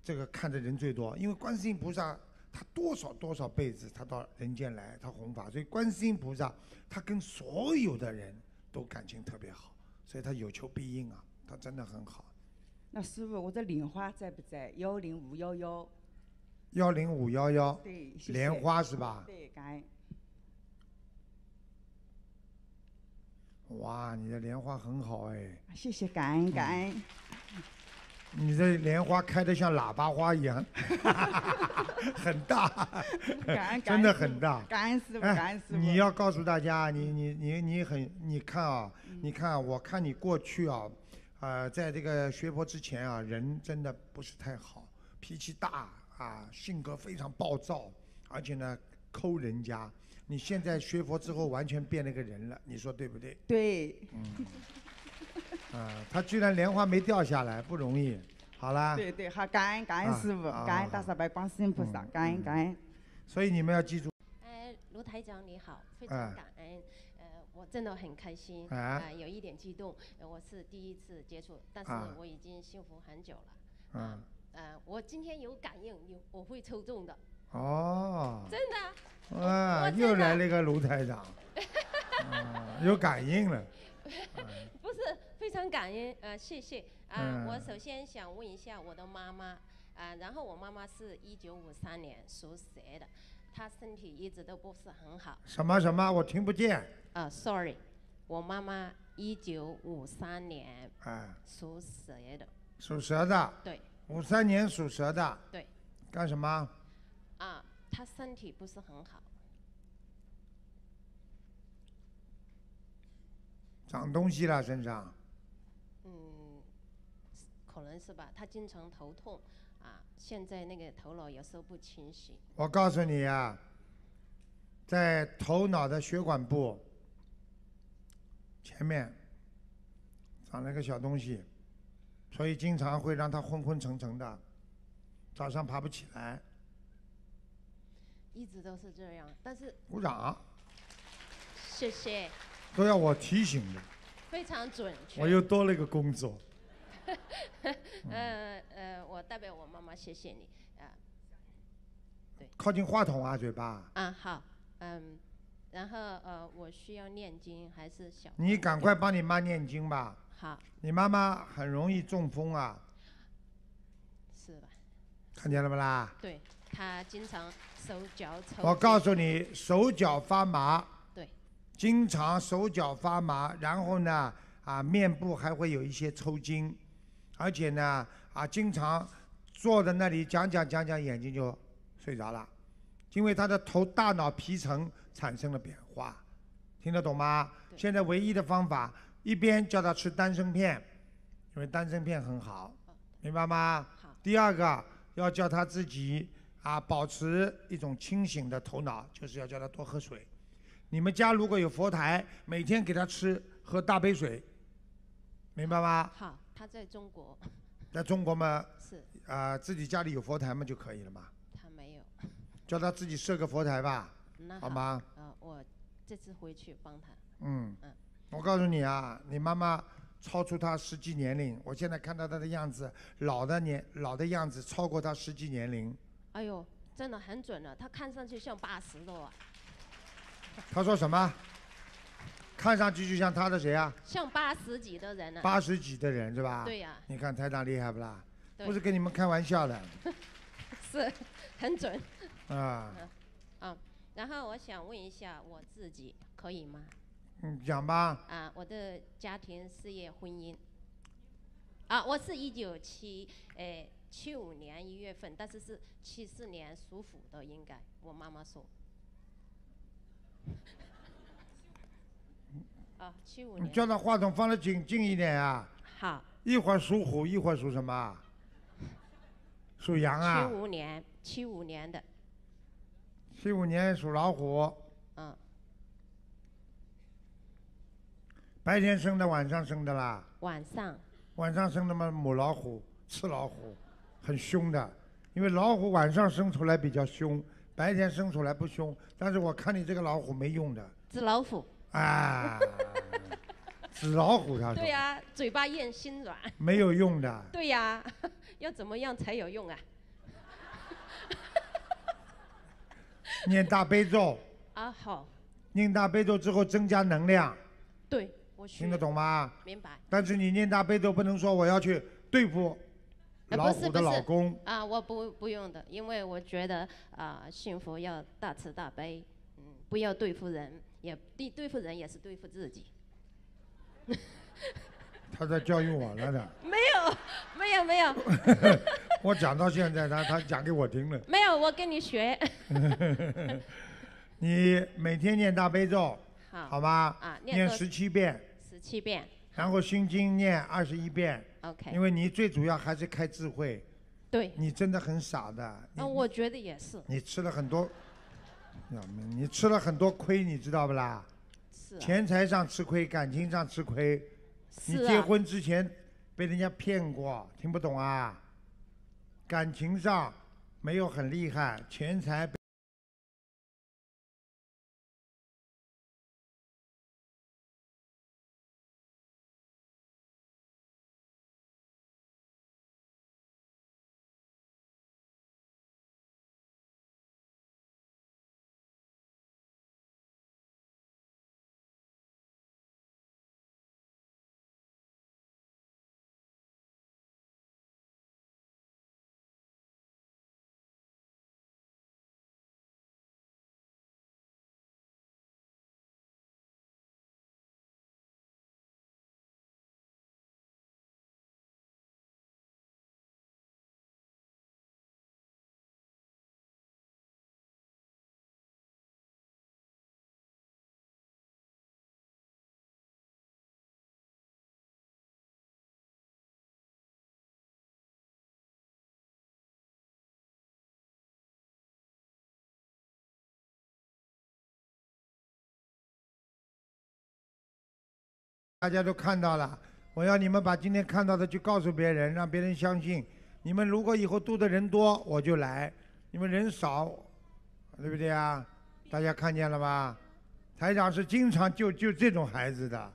这个看的人最多？因为观世音菩萨他多少多少辈子他到人间来，他弘法，所以观世音菩萨他跟所有的人都感情特别好，所以他有求必应啊，他真的很好。那师傅，我的莲花在不在？幺零五幺幺。幺零五幺幺。对。莲花是吧？对，感恩。哇，你的莲花很好哎！谢谢，感恩感恩。你这莲花开得像喇叭花一样，很大，真的很大。感恩师傅，感恩师傅。你要告诉大家，你你你你很，你看啊，你看，我看你过去啊，呃，在这个学佛之前啊，人真的不是太好，脾气大啊，性格非常暴躁，而且呢，抠人家。你现在学佛之后，完全变了个人了，你说对不对？对，嗯，啊，他居然莲花没掉下来，不容易。好啦，对对，好，感恩感恩师傅，感恩大沙白光身菩萨，感恩感恩。所以你们要记住。哎，卢台长你好，非常感恩，呃，我真的很开心啊，有一点激动，我是第一次接触，但是我已经幸福很久了。啊，呃，我今天有感应，有我会抽中的。哦，真的，啊，又来了一个卢台长，有感应了。不是，非常感恩，呃，谢谢。啊，我首先想问一下我的妈妈，啊，然后我妈妈是一九五三年属蛇的，她身体一直都不是很好。什么什么？我听不见。啊，sorry，我妈妈一九五三年，啊，属蛇的。属蛇的。对。五三年属蛇的。对。干什么？啊，他身体不是很好，长东西了，身上。嗯，可能是吧。他经常头痛，啊，现在那个头脑有时候不清醒。我告诉你啊，在头脑的血管部前面长了个小东西，所以经常会让他昏昏沉沉的，早上爬不起来。一直都是这样，但是。鼓掌。谢谢。都要我提醒的。非常准确。我又多了一个工作，嗯 嗯，我代表我妈妈谢谢你啊。对。靠近话筒啊，嘴巴。嗯，好。嗯，然后呃，我需要念经还是小？你赶快帮你妈念经吧。好。你妈妈很容易中风啊。是吧？看见了不啦？对。他经常手脚抽。我告诉你，手脚发麻。对。经常手脚发麻，然后呢，啊，面部还会有一些抽筋，而且呢，啊，经常坐在那里讲讲讲讲，眼睛就睡着了，因为他的头大脑皮层产生了变化，听得懂吗？现在唯一的方法，一边叫他吃丹参片，因为丹参片很好，明白吗？好。第二个要叫他自己。啊，保持一种清醒的头脑，就是要叫他多喝水。你们家如果有佛台，每天给他吃喝大杯水，明白吗？好，他在中国，在中国嘛，是啊，自己家里有佛台嘛就可以了嘛。他没有，叫他自己设个佛台吧，好吗？呃，我这次回去帮他。嗯嗯，我告诉你啊，你妈妈超出他实际年龄，我现在看到他的样子，老的年老的样子，超过他实际年龄。哎呦，真的很准了，他看上去像八十多啊。他说什么？看上去就像他的谁啊？像八十几的人了。八十几的人是吧？对呀。你看台长厉害不啦？不是跟你们开玩笑的。是，很准。啊。嗯。啊，然后我想问一下我自己，可以吗？嗯，讲吧。啊，我的家庭、事业、婚姻。啊，我是一九七诶。七五年一月份，但是是七四年属虎的，应该我妈妈说。啊，七五年。你叫那话筒放得近近一点啊！好。一会儿属虎，一会儿属什么？属羊啊。七五年，七五年的。七五年属老虎。嗯。白天生的，晚上生的啦。晚上。晚上生的嘛，母老虎，赤老虎。很凶的，因为老虎晚上生出来比较凶，白天生出来不凶。但是我看你这个老虎没用的，纸老虎啊，纸 老虎他对呀，嘴巴硬心软，没有用的。对呀，要怎么样才有用啊？念大悲咒啊，好。念大悲咒之后增加能量，对，我听得懂吗？明白。但是你念大悲咒不能说我要去对付。老虎的老公啊，我不不用的，因为我觉得啊，幸福要大慈大悲，嗯，不要对付人，也对对付人也是对付自己。他在教育我了的。没有，没有，没有。我讲到现在，他他讲给我听了。没有，我跟你学。你每天念大悲咒，好，好啊，念十七遍。十七遍。然后心经念二十一遍。OK，因为你最主要还是开智慧，对，你真的很傻的。那我觉得也是。你吃了很多，你吃了很多亏，你知道不啦？是。钱财上吃亏，感情上吃亏。你结婚之前被人家骗过，听不懂啊？感情上没有很厉害，钱财。大家都看到了，我要你们把今天看到的去告诉别人，让别人相信。你们如果以后多的人多，我就来；你们人少，对不对啊？大家看见了吧？台长是经常救救这种孩子的，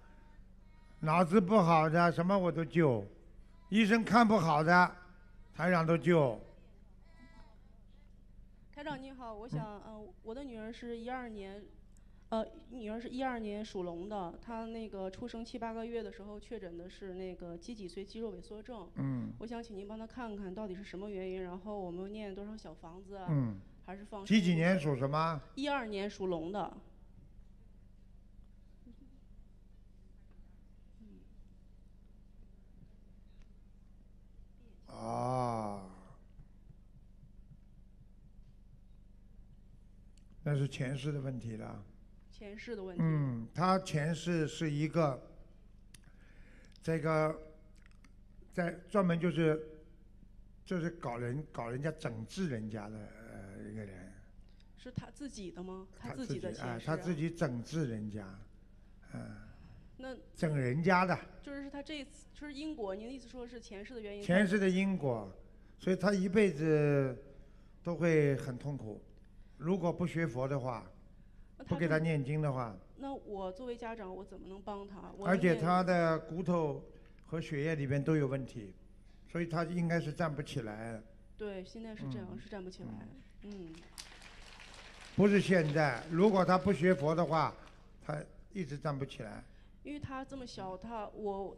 脑子不好的，什么我都救，医生看不好的，台长都救。台长你好，我想，嗯，我的女儿是一二年。呃，女儿是一二年属龙的，她那个出生七八个月的时候确诊的是那个脊脊髓肌肉萎缩症。嗯。我想请您帮她看看到底是什么原因，然后我们念多少小房子，还是放？几几年属什么？一二年属龙的。啊。那是前世的问题了。前世的问题。嗯，他前世是一个，这个，在专门就是，就是搞人搞人家整治人家的一个人。是他自己的吗？他自己的前世。啊，他自己整治人家，嗯，那。整人家的。就是他这次，就是因果。您的意思说是前世的原因。前世的因果，所以他一辈子都会很痛苦。如果不学佛的话。不给他念经的话，那我作为家长，我怎么能帮他？而且他的骨头和血液里边都有问题，所以他应该是站不起来。对，现在是这样，是站不起来。嗯。不是现在，如果他不学佛的话，他一直站不起来。因为他这么小，他我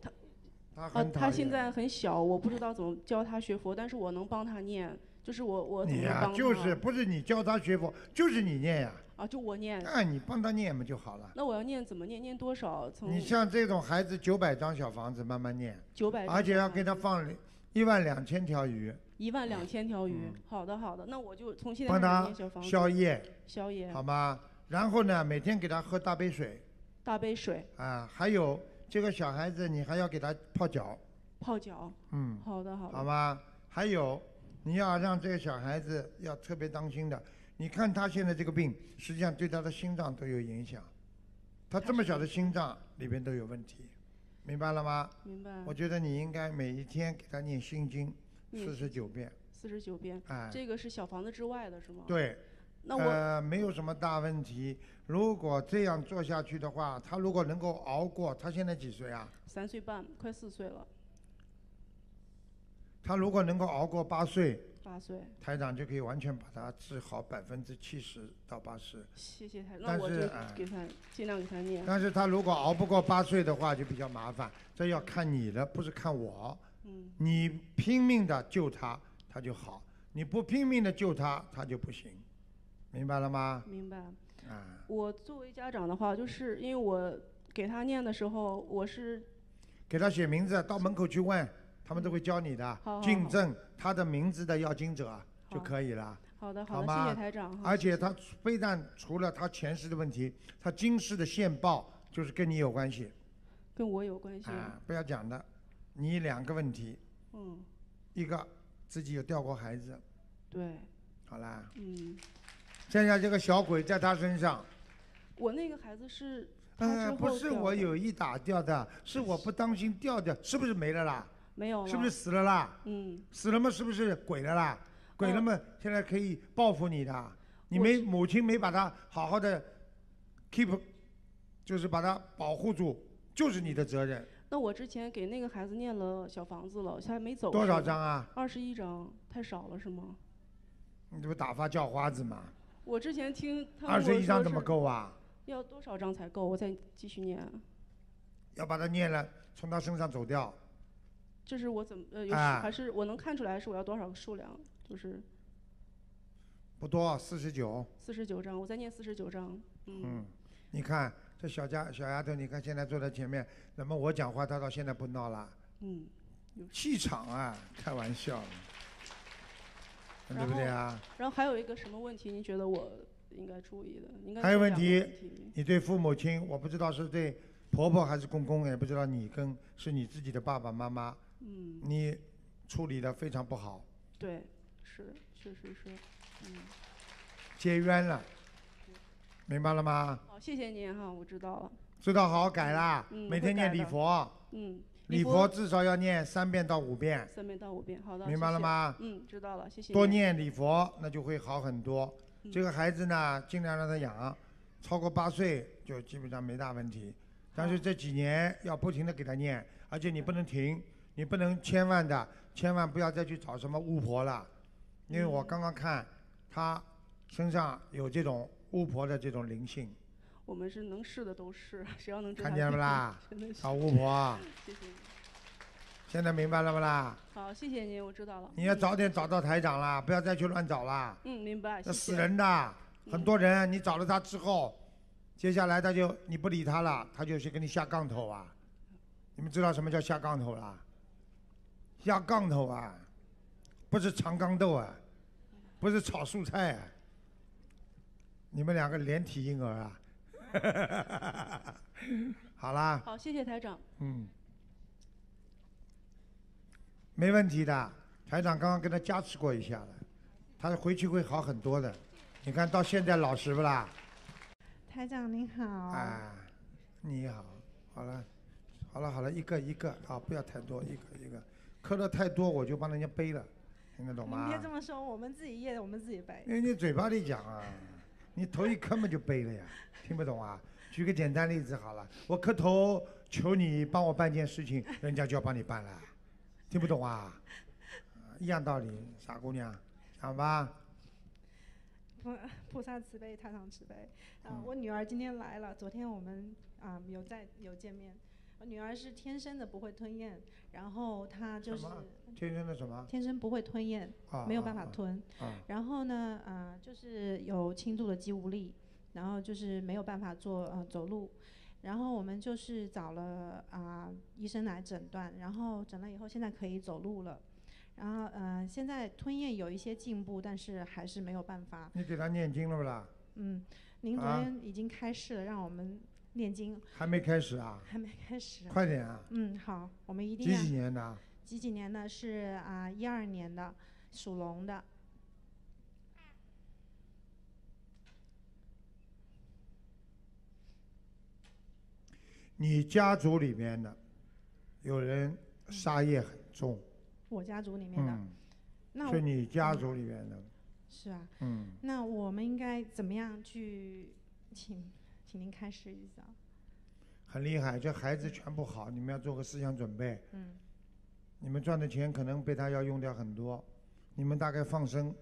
他啊，他现在很小，我不知道怎么教他学佛，但是我能帮他念，就是我我你呀，就是不是你教他学佛，就是你念呀。啊，就我念。那你帮他念嘛就好了。那我要念怎么念？念多少？从你像这种孩子，九百张小房子慢慢念。九百。而且要给他放一万两千条鱼。一万两千条鱼，好的好的，那我就从现在开始念小房子。帮他。宵夜。宵夜。好吗？然后呢，每天给他喝大杯水。大杯水。啊，还有这个小孩子，你还要给他泡脚。泡脚。嗯。好的好的。好吗？还有，你要让这个小孩子要特别当心的。你看他现在这个病，实际上对他的心脏都有影响。他这么小的心脏里边都有问题，明白了吗？明白。我觉得你应该每一天给他念心经四十九遍。四十九遍。哎。这个是小房子之外的是吗？对。那呃，没有什么大问题。如果这样做下去的话，他如果能够熬过，他现在几岁啊？三岁半，快四岁了。他如果能够熬过八岁。八岁，台长就可以完全把他治好百分之七十到八十。谢谢台长，那我就给他尽量给他念。但是他如果熬不过八岁的话，就比较麻烦。这要看你的，不是看我。嗯。你拼命的救他，他就好；你不拼命的救他，他就不行。明白了吗？明白。啊，我作为家长的话，就是因为我给他念的时候，我是。给他写名字，到门口去问。他们都会教你的，进证他的名字的要经者就可以了。好的，好的，谢谢台长。而且他非但除了他前世的问题，他今世的线报就是跟你有关系。跟我有关系。啊，不要讲的，你两个问题。嗯。一个自己有掉过孩子。对。好啦。嗯。现在这个小鬼在他身上。我那个孩子是嗯，不是我有意打掉的，是我不当心掉掉，是不是没了啦？没有是不是死了啦？嗯。死了吗？是不是鬼了啦？鬼了吗？现在可以报复你的，你没母亲没把他好好的 keep，就是把他保护住，就是你的责任。那我之前给那个孩子念了小房子了，现在没走。多少张啊？二十一张，太少了是吗？你这不打发叫花子吗？我之前听他二十一张怎么够啊？要多少张才够？我再继续念。要把它念了，从他身上走掉。就是我怎么呃，还是我能看出来是我要多少个数量，就是不多，四十九。四十九张，我在念四十九张。嗯，你看这小家小丫头，你看现在坐在前面，那么我讲话她到现在不闹了。嗯。气场啊，开玩笑，对不对啊？然后，然后还有一个什么问题？您觉得我应该注意的？应该还有问题？你对父母亲，我不知道是对婆婆还是公公，也不知道你跟是你自己的爸爸妈妈。嗯，你处理的非常不好。对，是，确实是，嗯，结冤了，明白了吗？好，谢谢您哈，我知道了。知道好好改啦，每天念礼佛。嗯，礼佛至少要念三遍到五遍。三遍到五遍，好的。明白了吗？嗯，知道了，谢谢。多念礼佛，那就会好很多。这个孩子呢，尽量让他养，超过八岁就基本上没大问题。但是这几年要不停的给他念，而且你不能停。你不能千万的，千万不要再去找什么巫婆了，因为我刚刚看她身上有这种巫婆的这种灵性。我们是能试的都试，谁要能。看见了不啦？找巫婆。谢谢。现在明白了不啦？好，谢谢您，我知道了。你要早点找到台长啦，不要再去乱找啦。嗯，明白。那死人的，很多人，你找了他之后，接下来他就你不理他了，他就去给你下杠头啊。你们知道什么叫下杠头啦？压杠头啊，不是长钢豆啊，不是炒素菜啊，你们两个连体婴儿啊！好啦。好，谢谢台长。嗯。没问题的，台长刚刚跟他加持过一下了，他回去会好很多的。你看到现在老实不啦？台长您好。啊，你好，好了，好了，好了，一个一个啊，不要太多，一个一个。磕的太多，我就帮人家背了，听得懂吗？你别这么说，我们自己业，我们自己背。因为你嘴巴里讲啊，你头一磕嘛就背了呀，听不懂啊？举个简单例子好了，我磕头求你帮我办件事情，人家就要帮你办了，听不懂啊？一样道理，傻姑娘，好吧？菩菩萨慈悲，太上慈悲啊！我女儿今天来了，昨天我们啊有在有见面。女儿是天生的不会吞咽，然后她就是天生的什么？天生不会吞咽，没有办法吞。然后呢，呃，就是有轻度的肌无力，然后就是没有办法做呃走路，然后我们就是找了啊医生来诊断，然后诊了以后，现在可以走路了，然后呃现在吞咽有一些进步，但是还是没有办法。你给他念经了不啦？嗯，您昨天已经开示了，让我们。念经还没开始啊！还没开始，快点啊！嗯，好，我们一定要几几年的？几几年的？是啊，一二年的，属龙的。你家族里面的，有人杀业很重。我家族里面的，那是你家族里面的。是啊。嗯。那我们应该怎么样去请？请您开始一下。很厉害，这孩子全不好。你们要做个思想准备。嗯。你们赚的钱可能被他要用掉很多。你们大概放生，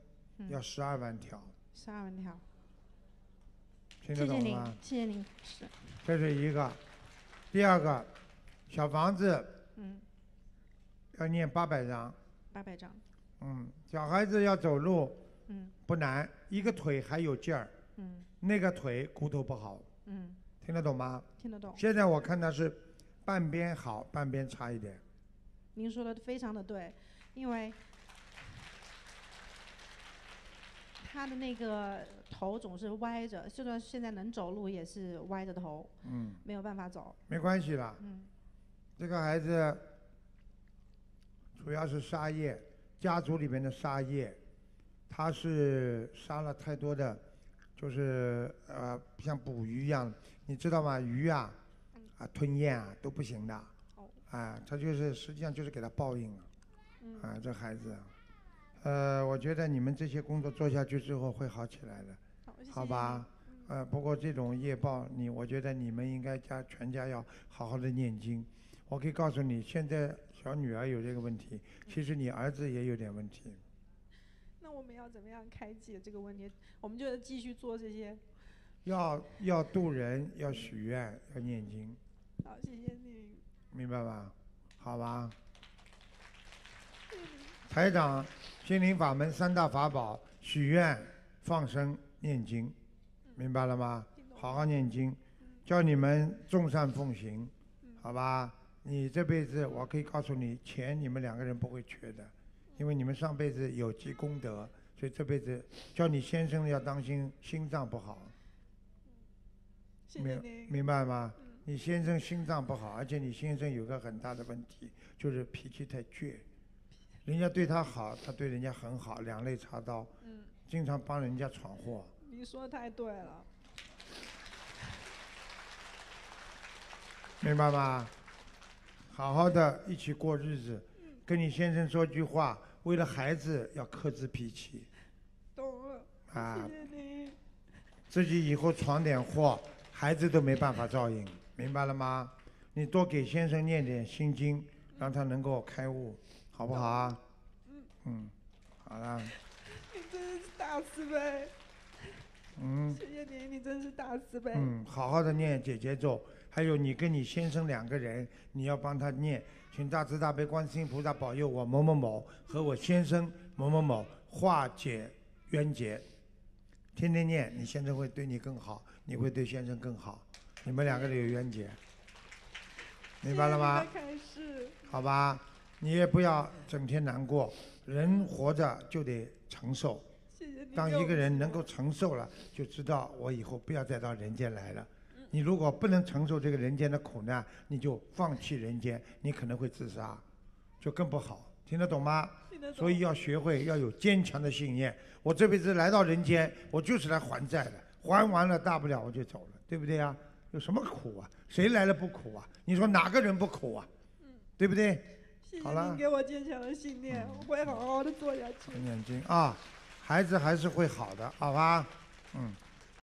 要十二万条。十二万条。听得懂吗？谢谢您。谢谢您。是。这是一个，第二个，小房子。嗯。要念八百章。八百章。嗯，小孩子要走路。嗯。不难，一个腿还有劲儿。嗯。那个腿骨头不好。嗯，听得懂吗？听得懂。现在我看他是半边好，半边差一点。您说的非常的对，因为他的那个头总是歪着，就算现在能走路也是歪着头。嗯。没有办法走。没关系啦。嗯。这个孩子主要是沙业，家族里面的沙业，他是杀了太多的。就是呃，像捕鱼一样，你知道吗？鱼啊，啊，吞咽啊都不行的，啊，他就是实际上就是给他报应啊，这孩子，呃，我觉得你们这些工作做下去之后会好起来的，好吧？呃，不过这种业报，你我觉得你们应该家全家要好好的念经。我可以告诉你，现在小女儿有这个问题，其实你儿子也有点问题。那我们要怎么样开解这个问题？我们就继续做这些。要要度人，要许愿，要念经。好，谢谢您。明白吧？好吧。财长，心灵法门三大法宝：许愿、放生、念经。明白了吗？好好念经，教你们众善奉行，好吧？你这辈子，我可以告诉你，钱你们两个人不会缺的。因为你们上辈子有积功德，所以这辈子叫你先生要当心心脏不好，明明白吗？你先生心脏不好，而且你先生有个很大的问题，就是脾气太倔，人家对他好，他对人家很好，两肋插刀，经常帮人家闯祸。你说太对了，明白吗？好好的一起过日子，跟你先生说句话。为了孩子，要克制脾气，懂了啊！自己以后闯点祸，孩子都没办法照应，明白了吗？你多给先生念点心经，让他能够开悟，好不好啊？嗯，好啦。你真是大慈悲。嗯。谢谢你，你真是大慈悲。嗯，好好的念姐姐咒，还有你跟你先生两个人，你要帮他念。请大慈大悲观世音菩萨保佑我某某某和我先生某某某化解冤结，天天念，你先生会对你更好，你会对先生更好，你们两个人有冤结，明白了吗？好吧，你也不要整天难过，人活着就得承受。当一个人能够承受了，就知道我以后不要再到人间来了。你如果不能承受这个人间的苦难，你就放弃人间，你可能会自杀，就更不好。听得懂吗？懂。所以要学会要有坚强的信念。我这辈子来到人间，我就是来还债的。还完了，大不了我就走了，对不对呀？有什么苦啊？谁来了不苦啊？你说哪个人不苦啊？嗯，对不对？好了，给我坚强的信念，我会好好的做下去。眼睛啊，孩子还是会好的，好吧？嗯。